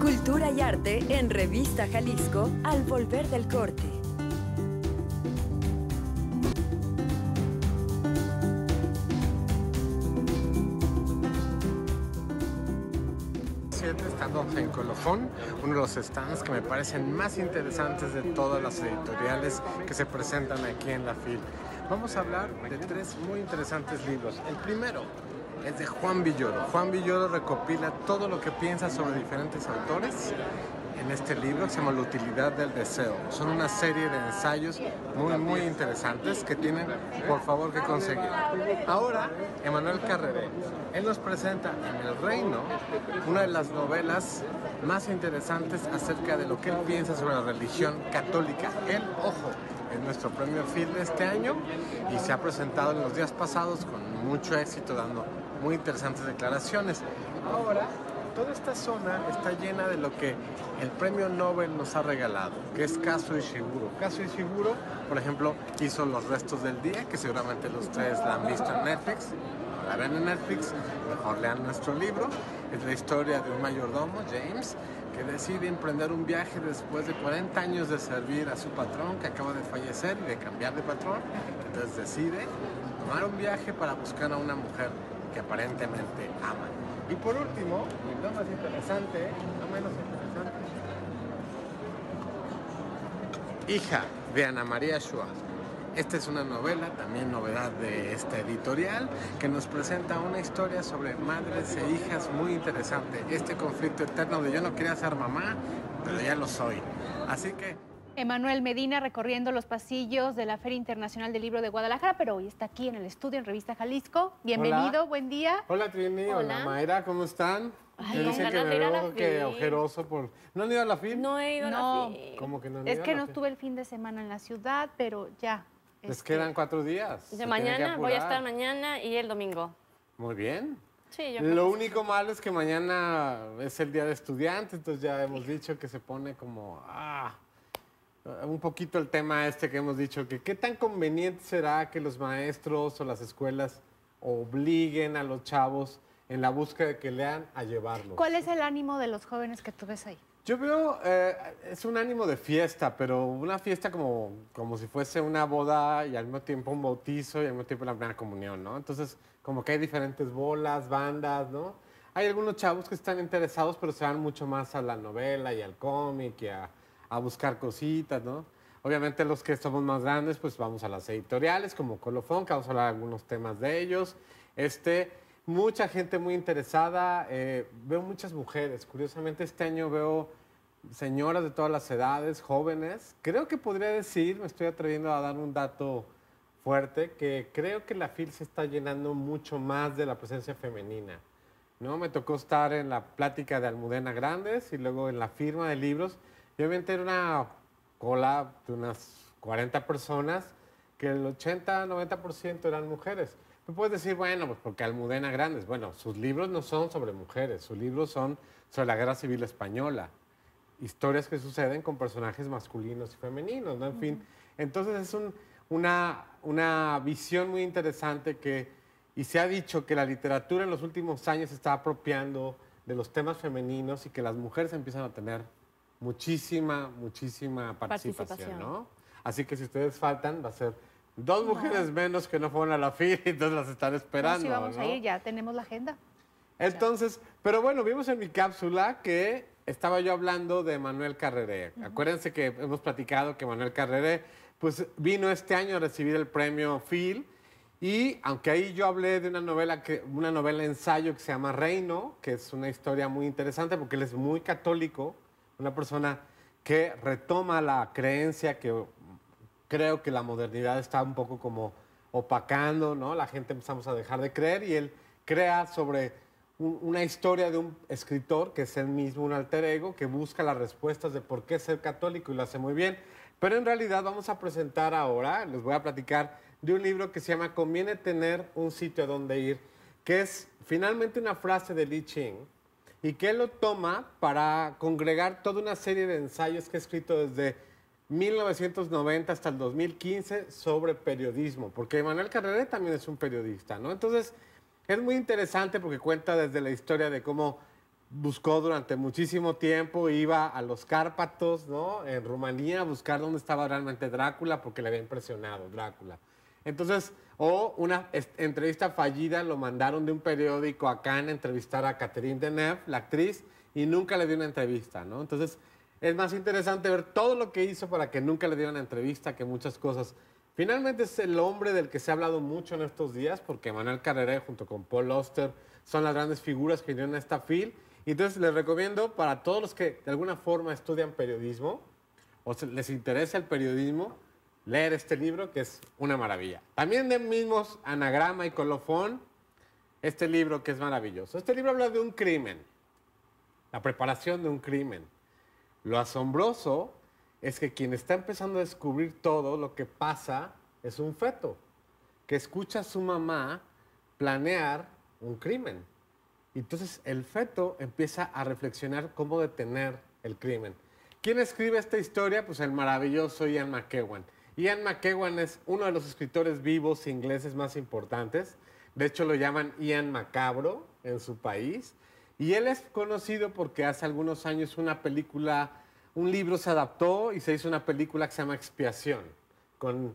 Cultura y arte en Revista Jalisco al volver del corte. Siempre estando en Colofón, uno de los stands que me parecen más interesantes de todas las editoriales que se presentan aquí en la FIL. Vamos a hablar de tres muy interesantes libros. El primero, es de Juan Villoro. Juan Villoro recopila todo lo que piensa sobre diferentes autores en este libro se llama La utilidad del deseo. Son una serie de ensayos muy, muy interesantes que tienen, por favor, que conseguir. Ahora, Emanuel Carreré, él nos presenta en El Reino una de las novelas más interesantes acerca de lo que él piensa sobre la religión católica. El ojo, es nuestro premio Field de este año y se ha presentado en los días pasados con mucho éxito dando muy interesantes declaraciones. Ahora, toda esta zona está llena de lo que el premio Nobel nos ha regalado, que es Caso y seguro. Caso y seguro, por ejemplo, hizo Los Restos del Día, que seguramente los tres la han visto en Netflix. La ven en Netflix, mejor lean nuestro libro. Es la historia de un mayordomo, James, que decide emprender un viaje después de 40 años de servir a su patrón que acaba de fallecer y de cambiar de patrón. Entonces decide tomar un viaje para buscar a una mujer aparentemente aman. Y por último, no más interesante, no menos interesante, Hija de Ana María Suárez Esta es una novela, también novedad de esta editorial, que nos presenta una historia sobre madres e hijas muy interesante. Este conflicto eterno de yo no quería ser mamá, pero ya lo soy. Así que Emanuel Medina recorriendo los pasillos de la Feria Internacional del Libro de Guadalajara, pero hoy está aquí en el estudio en Revista Jalisco. Bienvenido, buen día. Hola Trini, hola, Mayra, ¿cómo están? Ay, dicen que que ojeroso ¿No han ido a la FIL? No he ido no. a la Es que no estuve el fin de semana en la ciudad, pero ya. Les este, quedan cuatro días. De mañana, voy a estar mañana y el domingo. Muy bien. Sí, yo Lo único malo es que mañana es el día de estudiante, entonces ya hemos dicho que se pone como... Ah, Ah, un poquito el tema este que hemos dicho, que qué tan conveniente será que los maestros o las escuelas obliguen a los chavos en la búsqueda de que lean a llevarlos. ¿Cuál es el ánimo de los jóvenes que tú ves ahí? Yo veo, eh, es un ánimo de fiesta, pero una fiesta como, como si fuese una boda y al mismo tiempo un bautizo y al mismo tiempo la primera comunión, ¿no? Entonces, como que hay diferentes bolas, bandas, ¿no? Hay algunos chavos que están interesados, pero se van mucho más a la novela y al cómic y a a buscar cositas, ¿no? Obviamente los que somos más grandes, pues vamos a las editoriales como Colofón, que vamos a hablar algunos temas de ellos. Este, mucha gente muy interesada, eh, veo muchas mujeres, curiosamente este año veo señoras de todas las edades, jóvenes. Creo que podría decir, me estoy atreviendo a dar un dato fuerte, que creo que la FIL se está llenando mucho más de la presencia femenina. ¿no? Me tocó estar en la plática de Almudena Grandes y luego en la firma de libros yo obviamente era una cola de unas 40 personas que el 80-90% eran mujeres. Me puedes decir, bueno, pues porque Almudena Grandes, bueno, sus libros no son sobre mujeres, sus libros son sobre la guerra civil española, historias que suceden con personajes masculinos y femeninos, ¿no? En fin, entonces es una, una visión muy interesante que, y se ha dicho que la literatura en los últimos años se está apropiando de los temas femeninos y que las mujeres empiezan a tener muchísima, muchísima participación, ¿no? Así que si ustedes faltan, va a ser dos mujeres menos que no fueron a la fila y entonces las están esperando. sí, vamos ahí, ya tenemos la agenda. Entonces, pero bueno, vimos en mi cápsula que estaba yo hablando de Manuel Carrere. Acuérdense que hemos platicado que Manuel Carrere pues, vino este año a recibir el premio FIL Y aunque ahí yo hablé de una novela, que, una novela ensayo que se llama Reino, que es una historia muy interesante porque él es muy católico, una persona que retoma la creencia que creo que la modernidad está un poco como opacando, ¿no? La gente empezamos a dejar de creer y él crea sobre una historia de un escritor que es él mismo un alter ego que busca las respuestas de por qué ser católico y lo hace muy bien. Pero en realidad vamos a presentar ahora, les voy a platicar de un libro que se llama Conviene tener un sitio a donde ir, que es finalmente una frase de Li Ching, y que lo toma para congregar toda una serie de ensayos que ha escrito desde 1990 hasta el 2015 sobre periodismo, porque Manuel Carrera también es un periodista, ¿no? Entonces, es muy interesante porque cuenta desde la historia de cómo buscó durante muchísimo tiempo, iba a los Cárpatos, ¿no? En Rumanía a buscar dónde estaba realmente Drácula porque le había impresionado Drácula. Entonces, o una entrevista fallida, lo mandaron de un periódico acá en entrevistar a Catherine Deneuve, la actriz, y nunca le dio una entrevista, ¿no? Entonces, es más interesante ver todo lo que hizo para que nunca le dieran entrevista que muchas cosas. Finalmente es el hombre del que se ha hablado mucho en estos días, porque Manuel Carreré junto con Paul Oster son las grandes figuras que dieron a esta fil. Y entonces les recomiendo para todos los que de alguna forma estudian periodismo o les interesa el periodismo, leer este libro, que es una maravilla. También de mismos Anagrama y Colofón, este libro que es maravilloso. Este libro habla de un crimen, la preparación de un crimen. Lo asombroso es que quien está empezando a descubrir todo lo que pasa es un feto, que escucha a su mamá planear un crimen. Entonces el feto empieza a reflexionar cómo detener el crimen. ¿Quién escribe esta historia? Pues el maravilloso Ian McEwan. Ian McEwan es uno de los escritores vivos ingleses más importantes. De hecho, lo llaman Ian Macabro en su país. Y él es conocido porque hace algunos años una película, un libro se adaptó y se hizo una película que se llama Expiación, con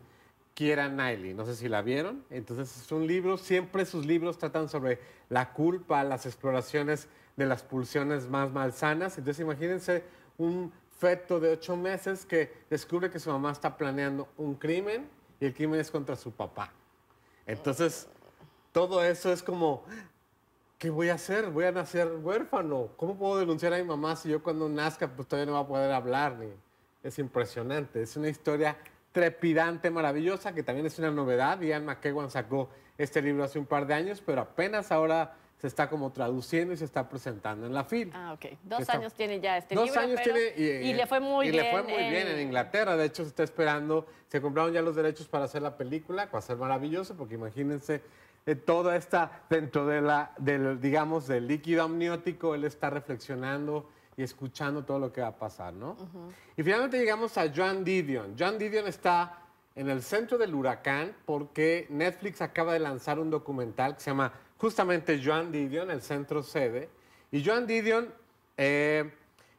Kiera Knightley. No sé si la vieron. Entonces es un libro, siempre sus libros tratan sobre la culpa, las exploraciones de las pulsiones más malsanas. Entonces imagínense un feto de ocho meses que descubre que su mamá está planeando un crimen y el crimen es contra su papá. Entonces, todo eso es como, ¿qué voy a hacer? Voy a nacer huérfano. ¿Cómo puedo denunciar a mi mamá si yo cuando nazca pues, todavía no va a poder hablar? Ni... Es impresionante. Es una historia trepidante, maravillosa, que también es una novedad. Ian McEwan sacó este libro hace un par de años, pero apenas ahora se está como traduciendo y se está presentando en la fila. Ah, ok. Dos años tiene ya este dos libro. Dos años tiene y, le fue muy bien. Y le fue muy bien en Inglaterra. De hecho, se está esperando. Se compraron ya los derechos para hacer la película. Va a ser maravilloso porque imagínense eh, toda esta, dentro de la, del, digamos, del líquido amniótico, él está reflexionando y escuchando todo lo que va a pasar, ¿no? Y finalmente llegamos a John Didion. John Didion está en el centro del huracán porque Netflix acaba de lanzar un documental que se llama justamente Joan Didion, el centro sede. Y Joan Didion, eh,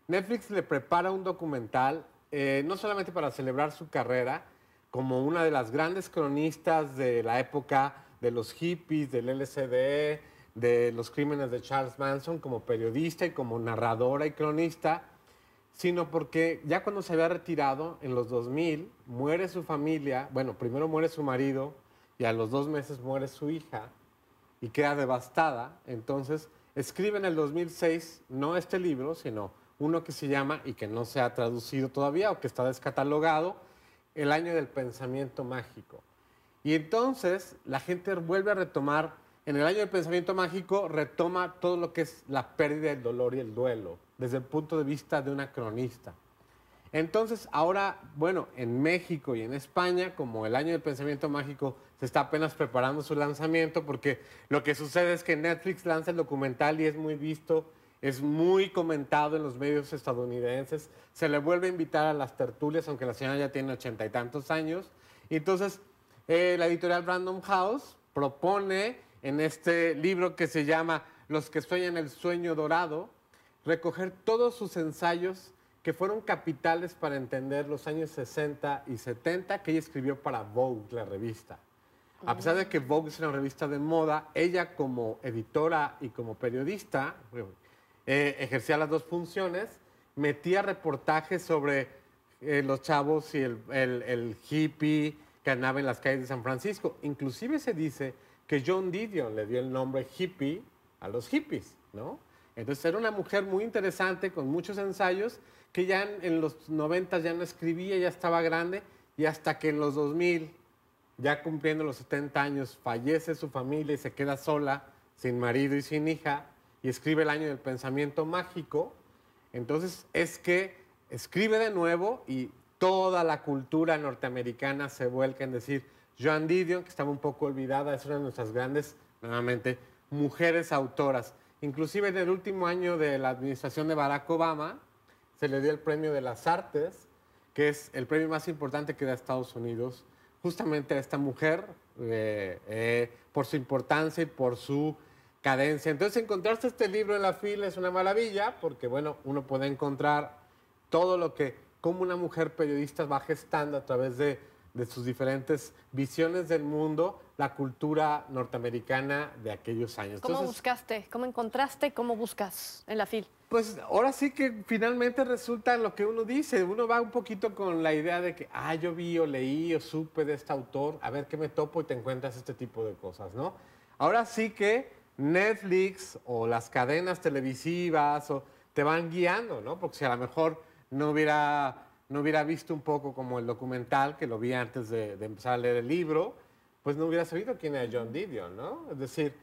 Netflix le prepara un documental, eh, no solamente para celebrar su carrera como una de las grandes cronistas de la época de los hippies, del LCD, de los crímenes de Charles Manson como periodista y como narradora y cronista, sino porque ya cuando se había retirado, en los 2000, muere su familia, bueno, primero muere su marido y a los dos meses muere su hija y queda devastada. Entonces, escribe en el 2006 no este libro, sino uno que se llama y que no se ha traducido todavía o que está descatalogado, El año del pensamiento mágico. Y entonces la gente vuelve a retomar, en el año del pensamiento mágico retoma todo lo que es la pérdida, el dolor y el duelo, desde el punto de vista de una cronista. Entonces, ahora, bueno, en México y en España, como el año del pensamiento mágico se está apenas preparando su lanzamiento, porque lo que sucede es que Netflix lanza el documental y es muy visto, es muy comentado en los medios estadounidenses, se le vuelve a invitar a las tertulias, aunque la señora ya tiene ochenta y tantos años. entonces, eh, la editorial Random House propone en este libro que se llama Los que sueñan el sueño dorado, recoger todos sus ensayos que fueron capitales para entender los años 60 y 70 que ella escribió para Vogue, la revista. A pesar de que Vogue es una revista de moda, ella como editora y como periodista eh, ejercía las dos funciones, metía reportajes sobre eh, los chavos y el, el, el, hippie que andaba en las calles de San Francisco. Inclusive se dice que John Didion le dio el nombre hippie a los hippies, ¿no? Entonces era una mujer muy interesante con muchos ensayos que ya en los 90 ya no escribía, ya estaba grande, y hasta que en los 2000, ya cumpliendo los 70 años, fallece su familia y se queda sola, sin marido y sin hija, y escribe el año del pensamiento mágico, entonces es que escribe de nuevo y toda la cultura norteamericana se vuelca en decir, Joan Didion, que estaba un poco olvidada, es una de nuestras grandes, nuevamente, mujeres autoras. Inclusive en el último año de la administración de Barack Obama, se le dio el premio de las artes, que es el premio más importante que da Estados Unidos, justamente a esta mujer, eh, eh, por su importancia y por su cadencia. Entonces, encontrarse este libro en la fila es una maravilla, porque, bueno, uno puede encontrar todo lo que, como una mujer periodista va gestando a través de de sus diferentes visiones del mundo, la cultura norteamericana de aquellos años. ¿Cómo buscaste? ¿Cómo encontraste? ¿Cómo buscas en la fil? Pues ahora sí que finalmente resulta lo que uno dice. Uno va un poquito con la idea de que, ah, yo vi o leí o supe de este autor, a ver qué me topo y te encuentras este tipo de cosas, ¿no? Ahora sí que Netflix o las cadenas televisivas o, te van guiando, ¿no? Porque si a lo mejor no hubiera no hubiera visto un poco como el documental, que lo vi antes de, empezar a leer el libro, pues no hubiera sabido quién era John Didion, ¿no? Es decir,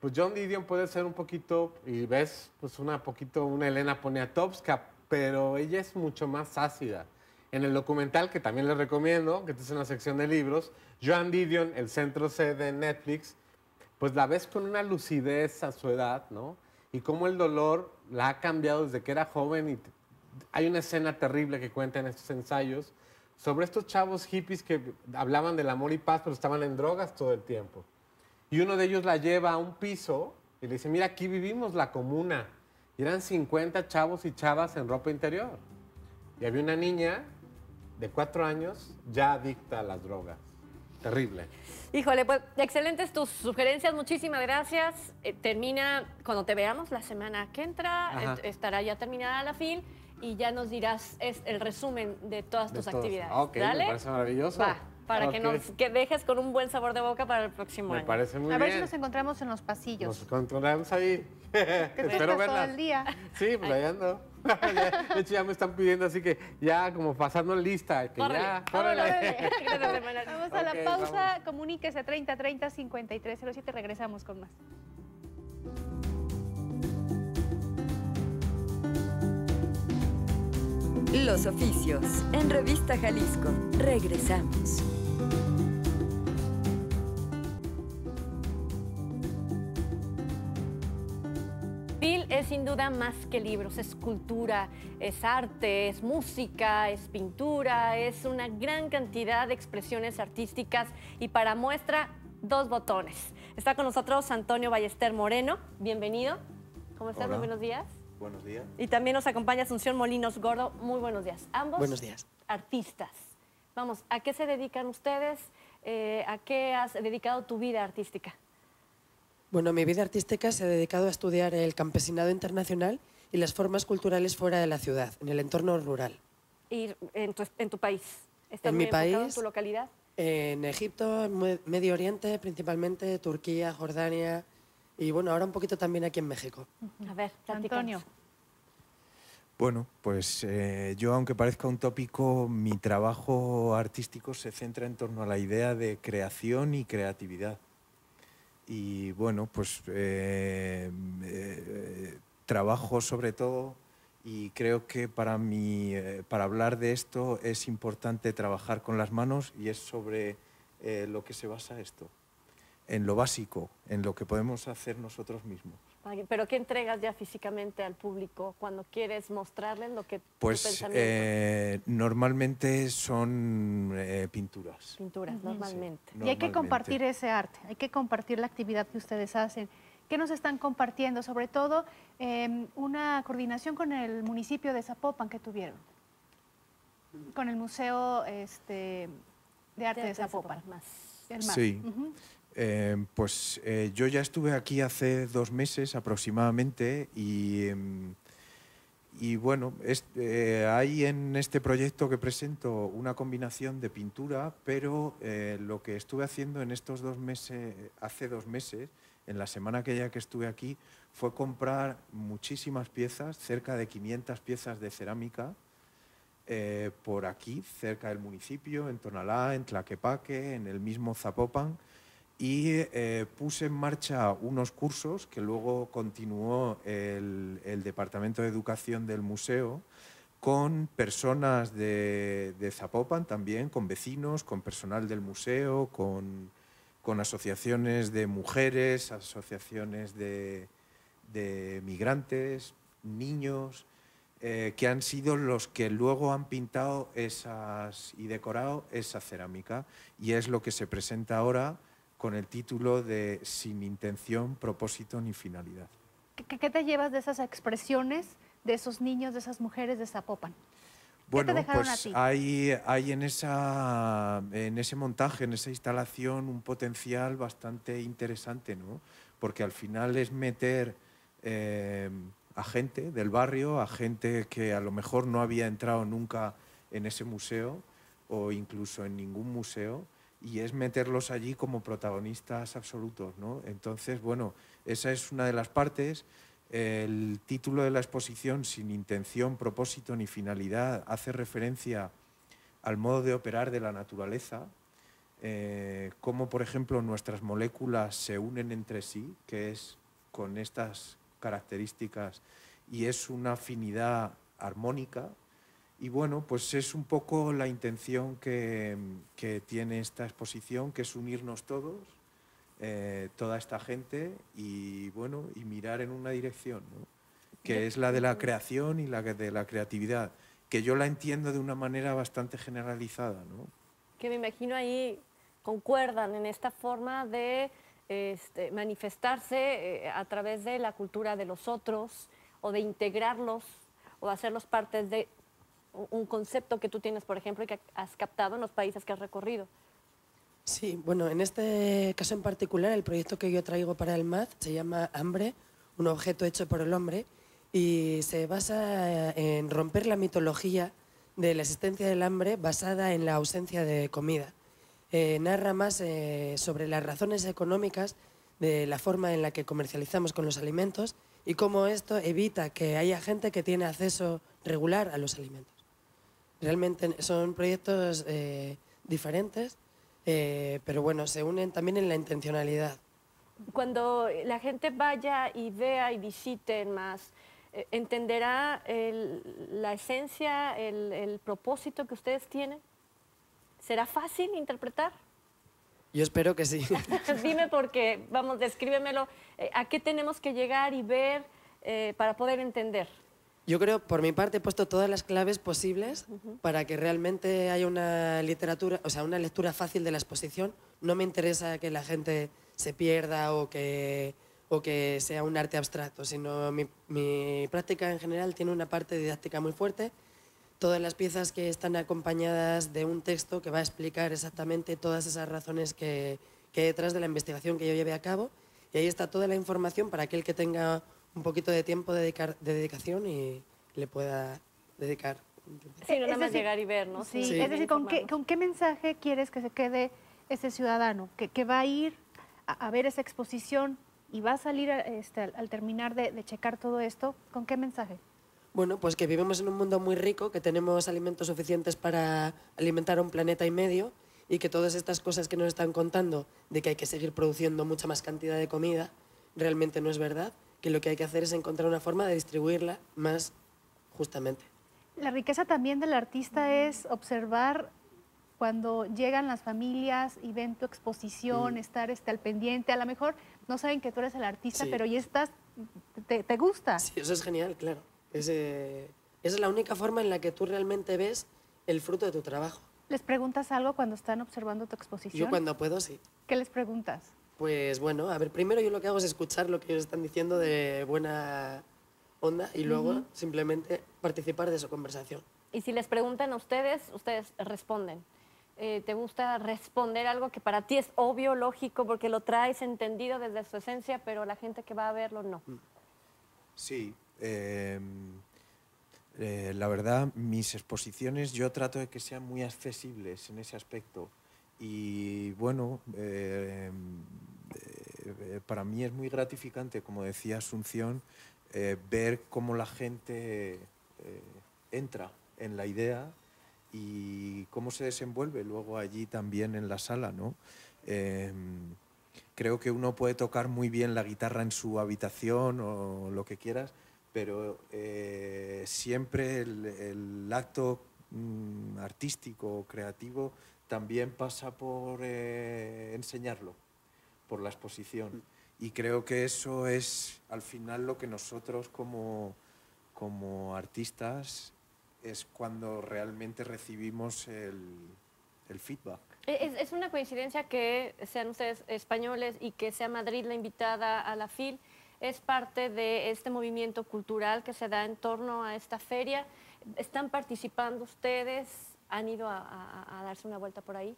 pues John Didion puede ser un poquito, y ves, pues una poquito, una Elena Poniatowska, pero ella es mucho más ácida. En el documental, que también les recomiendo, que es en la sección de libros, John Didion, el centro C de Netflix, pues la ves con una lucidez a su edad, ¿no? Y cómo el dolor la ha cambiado desde que era joven y hay una escena terrible que cuenta en estos ensayos sobre estos chavos hippies que hablaban del amor y paz, pero estaban en drogas todo el tiempo. Y uno de ellos la lleva a un piso y le dice, mira, aquí vivimos la comuna. Y eran 50 chavos y chavas en ropa interior. Y había una niña de cuatro años ya adicta a las drogas. Terrible. Híjole, pues excelentes tus sugerencias, muchísimas gracias. Eh, termina cuando te veamos la semana que entra, estará ya terminada la fin y ya nos dirás es el resumen de todas tus actividades. Ah, ok, ¿Dale? me parece maravilloso. para que nos que dejes con un buen sabor de boca para el próximo año. Me parece muy bien. A ver si nos encontramos en los pasillos. Nos encontramos ahí. Espero verla. todo el día. Sí, pues de hecho, ya me están pidiendo, así que ya como pasando lista. Que vamos a la pausa. Comuníquese 30 30 53 Regresamos con más. Los oficios, en Revista Jalisco. Regresamos. PIL es sin duda más que libros, es cultura, es arte, es música, es pintura, es una gran cantidad de expresiones artísticas y para muestra dos botones. Está con nosotros Antonio Ballester Moreno, bienvenido. ¿Cómo estás? Muy buenos días. Buenos días. Y también nos acompaña Asunción Molinos Gordo. Muy buenos días. Ambos buenos días. artistas. Vamos, ¿a qué se dedican ustedes? Eh, ¿A qué has dedicado tu vida artística? Bueno, mi vida artística se ha dedicado a estudiar el campesinado internacional y las formas culturales fuera de la ciudad, en el entorno rural. ¿Y en tu, país? en mi país. ¿En tu localidad? En Egipto, Medio Oriente, principalmente Turquía, Jordania, y bueno, ahora un poquito también aquí en México. A ver, Antonio. Bueno, pues eh, yo, aunque parezca un tópico, mi trabajo artístico se centra en torno a la idea de creación y creatividad. Y bueno, pues eh, eh, trabajo sobre todo y creo que para, para hablar de esto es importante trabajar con las manos y es sobre lo que se basa esto en lo básico, en lo que podemos hacer nosotros mismos. ¿Pero qué entregas ya físicamente al público cuando quieres mostrarles lo que pues, eh, normalmente son eh, pinturas. Pinturas, normalmente. Y hay que compartir ese arte, hay que compartir la actividad que ustedes hacen. ¿Qué nos están compartiendo? Sobre todo, em, una coordinación con el municipio de Zapopan que tuvieron, con el Museo este, de Arte de, Zapopan. Sí. Eh, pues eh, yo ya estuve aquí hace dos meses aproximadamente y, em, bueno, eh, hay en este proyecto que presento una combinación de pintura, pero lo que estuve haciendo en estos dos meses, hace dos meses, en la semana aquella que estuve aquí, fue comprar muchísimas piezas, cerca de 500 piezas de cerámica, por aquí, cerca del municipio, en Tonalá, en Tlaquepaque, en el mismo Zapopan, y eh, puse en marcha unos cursos que luego continuó el, Departamento de Educación del Museo con personas de, Zapopan también, con vecinos, con personal del museo, con, asociaciones de mujeres, asociaciones de, migrantes, niños, eh, que han sido los que luego han pintado esas y decorado esa cerámica. Y es lo que se presenta ahora con el título de Sin intención, propósito ni finalidad. ¿Qué, te llevas de esas expresiones, de esos niños, de esas mujeres de Zapopan? Bueno, pues hay, hay en, esa, en ese montaje, en esa instalación, un potencial bastante interesante, ¿no? Porque al final es meter eh, a gente del barrio, a gente que a lo mejor no había entrado nunca en ese museo o incluso en ningún museo, y es meterlos allí como protagonistas absolutos. ¿no? Entonces, bueno, esa es una de las partes. El título de la exposición, sin intención, propósito ni finalidad, hace referencia al modo de operar de la naturaleza, como eh, cómo, por ejemplo, nuestras moléculas se unen entre sí, que es con estas características, y es una afinidad armónica, y bueno, pues es un poco la intención que, tiene esta exposición, que es unirnos todos, eh, toda esta gente, y bueno, y mirar en una dirección, que es la de la creación y la de la creatividad, que yo la entiendo de una manera bastante generalizada. Que me imagino ahí concuerdan en esta forma de este, manifestarse eh, a través de la cultura de los otros o de integrarlos o hacerlos parte de, un concepto que tú tienes, por ejemplo, y que has captado en los países que has recorrido. Sí, bueno, en este caso en particular, el proyecto que yo traigo para el MAD se llama Hambre, un objeto hecho por el hombre, y se basa eh, en romper la mitología de la existencia del hambre basada en la ausencia de comida. Eh, narra más eh, sobre las razones económicas de la forma en la que comercializamos con los alimentos y cómo esto evita que haya gente que tiene acceso regular a los alimentos. Realmente son proyectos eh, diferentes, eh, pero bueno, se unen también en la intencionalidad. Cuando la gente vaya y vea y visite más, eh, ¿entenderá la esencia, el, propósito que ustedes tienen? ¿Será fácil interpretar? Yo espero que sí. Dime porque, vamos, descríbemelo. ¿A qué tenemos que llegar y ver para poder entender? Yo creo, por mi parte, he puesto todas las claves posibles para que realmente haya una literatura, o sea, una lectura fácil de la exposición. No me interesa que la gente se pierda o que, o que sea un arte abstracto, sino mi, mi práctica en general tiene una parte didáctica muy fuerte. Todas las piezas que están acompañadas de un texto que va a explicar exactamente todas esas razones que, que hay detrás de la investigación que yo lleve a cabo. Y ahí está toda la información para aquel que tenga un poquito de tiempo de, dedicación y le pueda dedicar. Sí, no nada más llegar y ver, ¿no? es decir, ¿con qué, mensaje quieres que se quede ese ciudadano que, va a ir a, ver esa exposición y va a salir este, al, terminar de, de checar todo esto? ¿Con qué mensaje? Bueno, pues que vivimos en un mundo muy rico, que tenemos alimentos suficientes para alimentar a un planeta y medio y que todas estas cosas que nos están contando de que hay que seguir produciendo mucha más cantidad de comida realmente no es verdad que lo que hay que hacer es encontrar una forma de distribuirla más justamente. La riqueza también del artista es observar cuando llegan las familias y ven tu exposición, mm. estar este, al pendiente. A lo mejor no saben que tú eres el artista, pero ya estás, te, gusta. Sí, eso es genial, claro. Es, eh, es la única forma en la que tú realmente ves el fruto de tu trabajo. ¿Les preguntas algo cuando están observando tu exposición? Yo cuando puedo, sí. ¿Qué les preguntas? Pues bueno, a ver, primero yo lo que hago es escuchar lo que ellos están diciendo de buena onda y luego simplemente participar de su conversación. Y si les preguntan a ustedes, ustedes responden. Eh, ¿Te gusta responder algo que para ti es obvio, lógico, porque lo traes entendido desde su esencia, pero la gente que va a verlo no? Mm. Sí. Em, eh, la verdad, mis exposiciones yo trato de que sean muy accesibles en ese aspecto. Y bueno, eh, eh, para mí es muy gratificante, como decía Asunción, eh, ver cómo la gente entra en la idea y cómo se desenvuelve luego allí también en la sala, ¿no? Em, creo que uno puede tocar muy bien la guitarra en su habitación o lo que quieras, pero siempre el, acto mm, artístico creativo también pasa por eh, enseñarlo, por la exposición. Mm. Y creo que eso es al final lo que nosotros como, como artistas es cuando realmente recibimos el, el feedback. E-, es, es, una coincidencia que sean ustedes españoles y que sea Madrid la invitada a la FIL. Es parte de este movimiento cultural que se da en torno a esta feria. ¿Están participando ustedes? han ido a, darse una vuelta por ahí?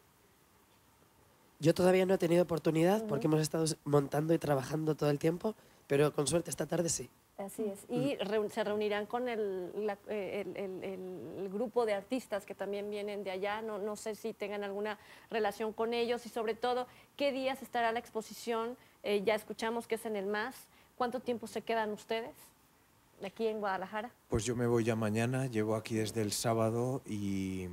Yo todavía no he tenido oportunidad porque hemos estado montando y trabajando todo el tiempo, pero con suerte esta tarde sí. Así es. Y se reunirán con eh, el, grupo de artistas que también vienen de allá. No, sé si tengan alguna relación con ellos y sobre todo, ¿qué días estará la exposición? Eh, ya escuchamos que es en el MAS. ¿Cuánto tiempo se quedan ustedes? de aquí en Guadalajara? Pues yo me voy ya mañana, llevo aquí desde el sábado y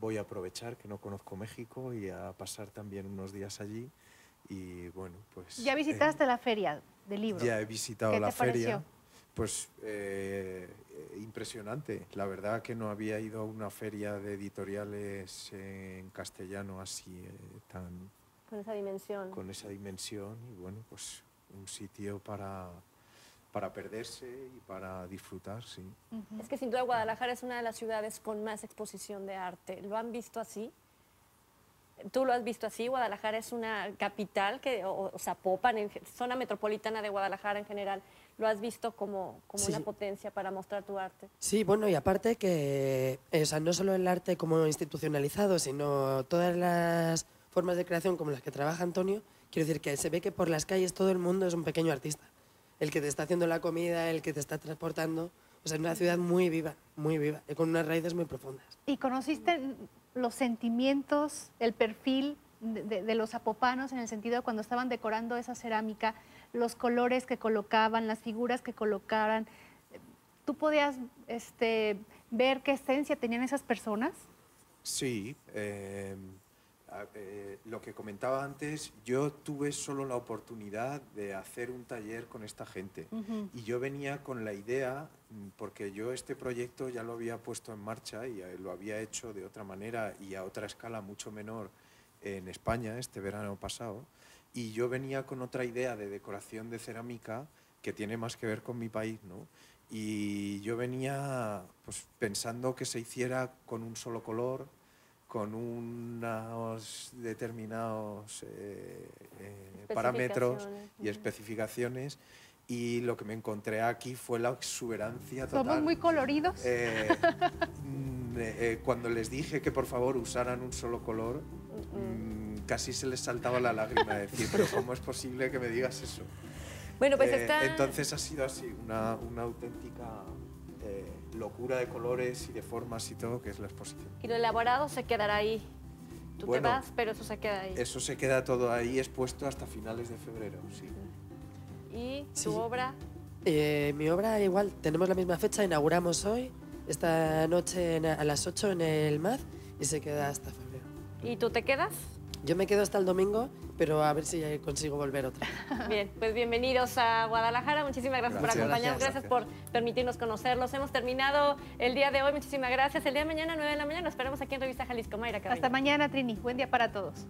voy a aprovechar que no conozco México y a pasar también unos días allí. Y bueno, pues... ¿Ya visitaste eh, la feria de libros? Ya he visitado la feria. Pues eh, impresionante. La verdad que no había ido a una feria de editoriales en castellano así eh, tan... Con esa dimensión. Con esa dimensión y bueno, pues un sitio para para perderse y para disfrutar, sí. Es que sin duda Guadalajara es una de las ciudades con más exposición de arte. ¿Lo han visto así? ¿Tú lo has visto así? Guadalajara es una capital, que, o, sea, popa, en, zona metropolitana de Guadalajara en general. ¿Lo has visto como, una potencia para mostrar tu arte? Sí, bueno, y aparte que eh, o no solo el arte como institucionalizado, sino todas las formas de creación como las que trabaja Antonio, quiero decir que se ve que por las calles todo el mundo es un pequeño artista el que te está haciendo la comida, el que te está transportando. O sea, es una ciudad muy viva, muy viva, y con unas raíces muy profundas. ¿Y conociste los sentimientos, el perfil de, los apopanos en el sentido de cuando estaban decorando esa cerámica, los colores que colocaban, las figuras que colocaban? ¿Tú podías este, ver qué esencia tenían esas personas? Sí, eh, eh, lo que comentaba antes, yo tuve solo la oportunidad de hacer un taller con esta gente y yo venía con la idea, mm, porque yo este proyecto ya lo había puesto en marcha y eh, lo había hecho de otra manera y a otra escala mucho menor en España este verano pasado, y yo venía con otra idea de decoración de cerámica que tiene más que ver con mi país, Y yo venía pues, pensando que se hiciera con un solo color, con unos determinados eh, eh, parámetros y especificaciones y lo que me encontré aquí fue la exuberancia total. Somos muy coloridos. Eh, mm, cuando les dije que por favor usaran un solo color, mm, casi se les saltaba la lágrima de decir, pero ¿cómo es posible que me digas eso? Bueno, pues está... Entonces ha sido así, una, una auténtica locura de colores y de formas y todo que es la exposición. ¿Y lo elaborado se quedará ahí? Tú te vas, pero eso se queda ahí. Eso se queda todo ahí expuesto hasta finales de febrero, sí. ¿Y tu obra? Eh, mi obra igual, tenemos la misma fecha, inauguramos hoy, esta noche a las 8 en el MAD y se queda hasta febrero. ¿Y tú te quedas? Yo me quedo hasta el domingo pero a ver si ya consigo volver otra. Bien, pues bienvenidos a Guadalajara. Muchísimas gracias, por acompañarnos. Gracias, por permitirnos conocerlos. Hemos terminado el día de hoy. Muchísimas gracias. El día de mañana, 9 de la mañana, nos esperamos aquí en Revista Jalisco. Mayra Hasta mañana, Trini. Buen día para todos.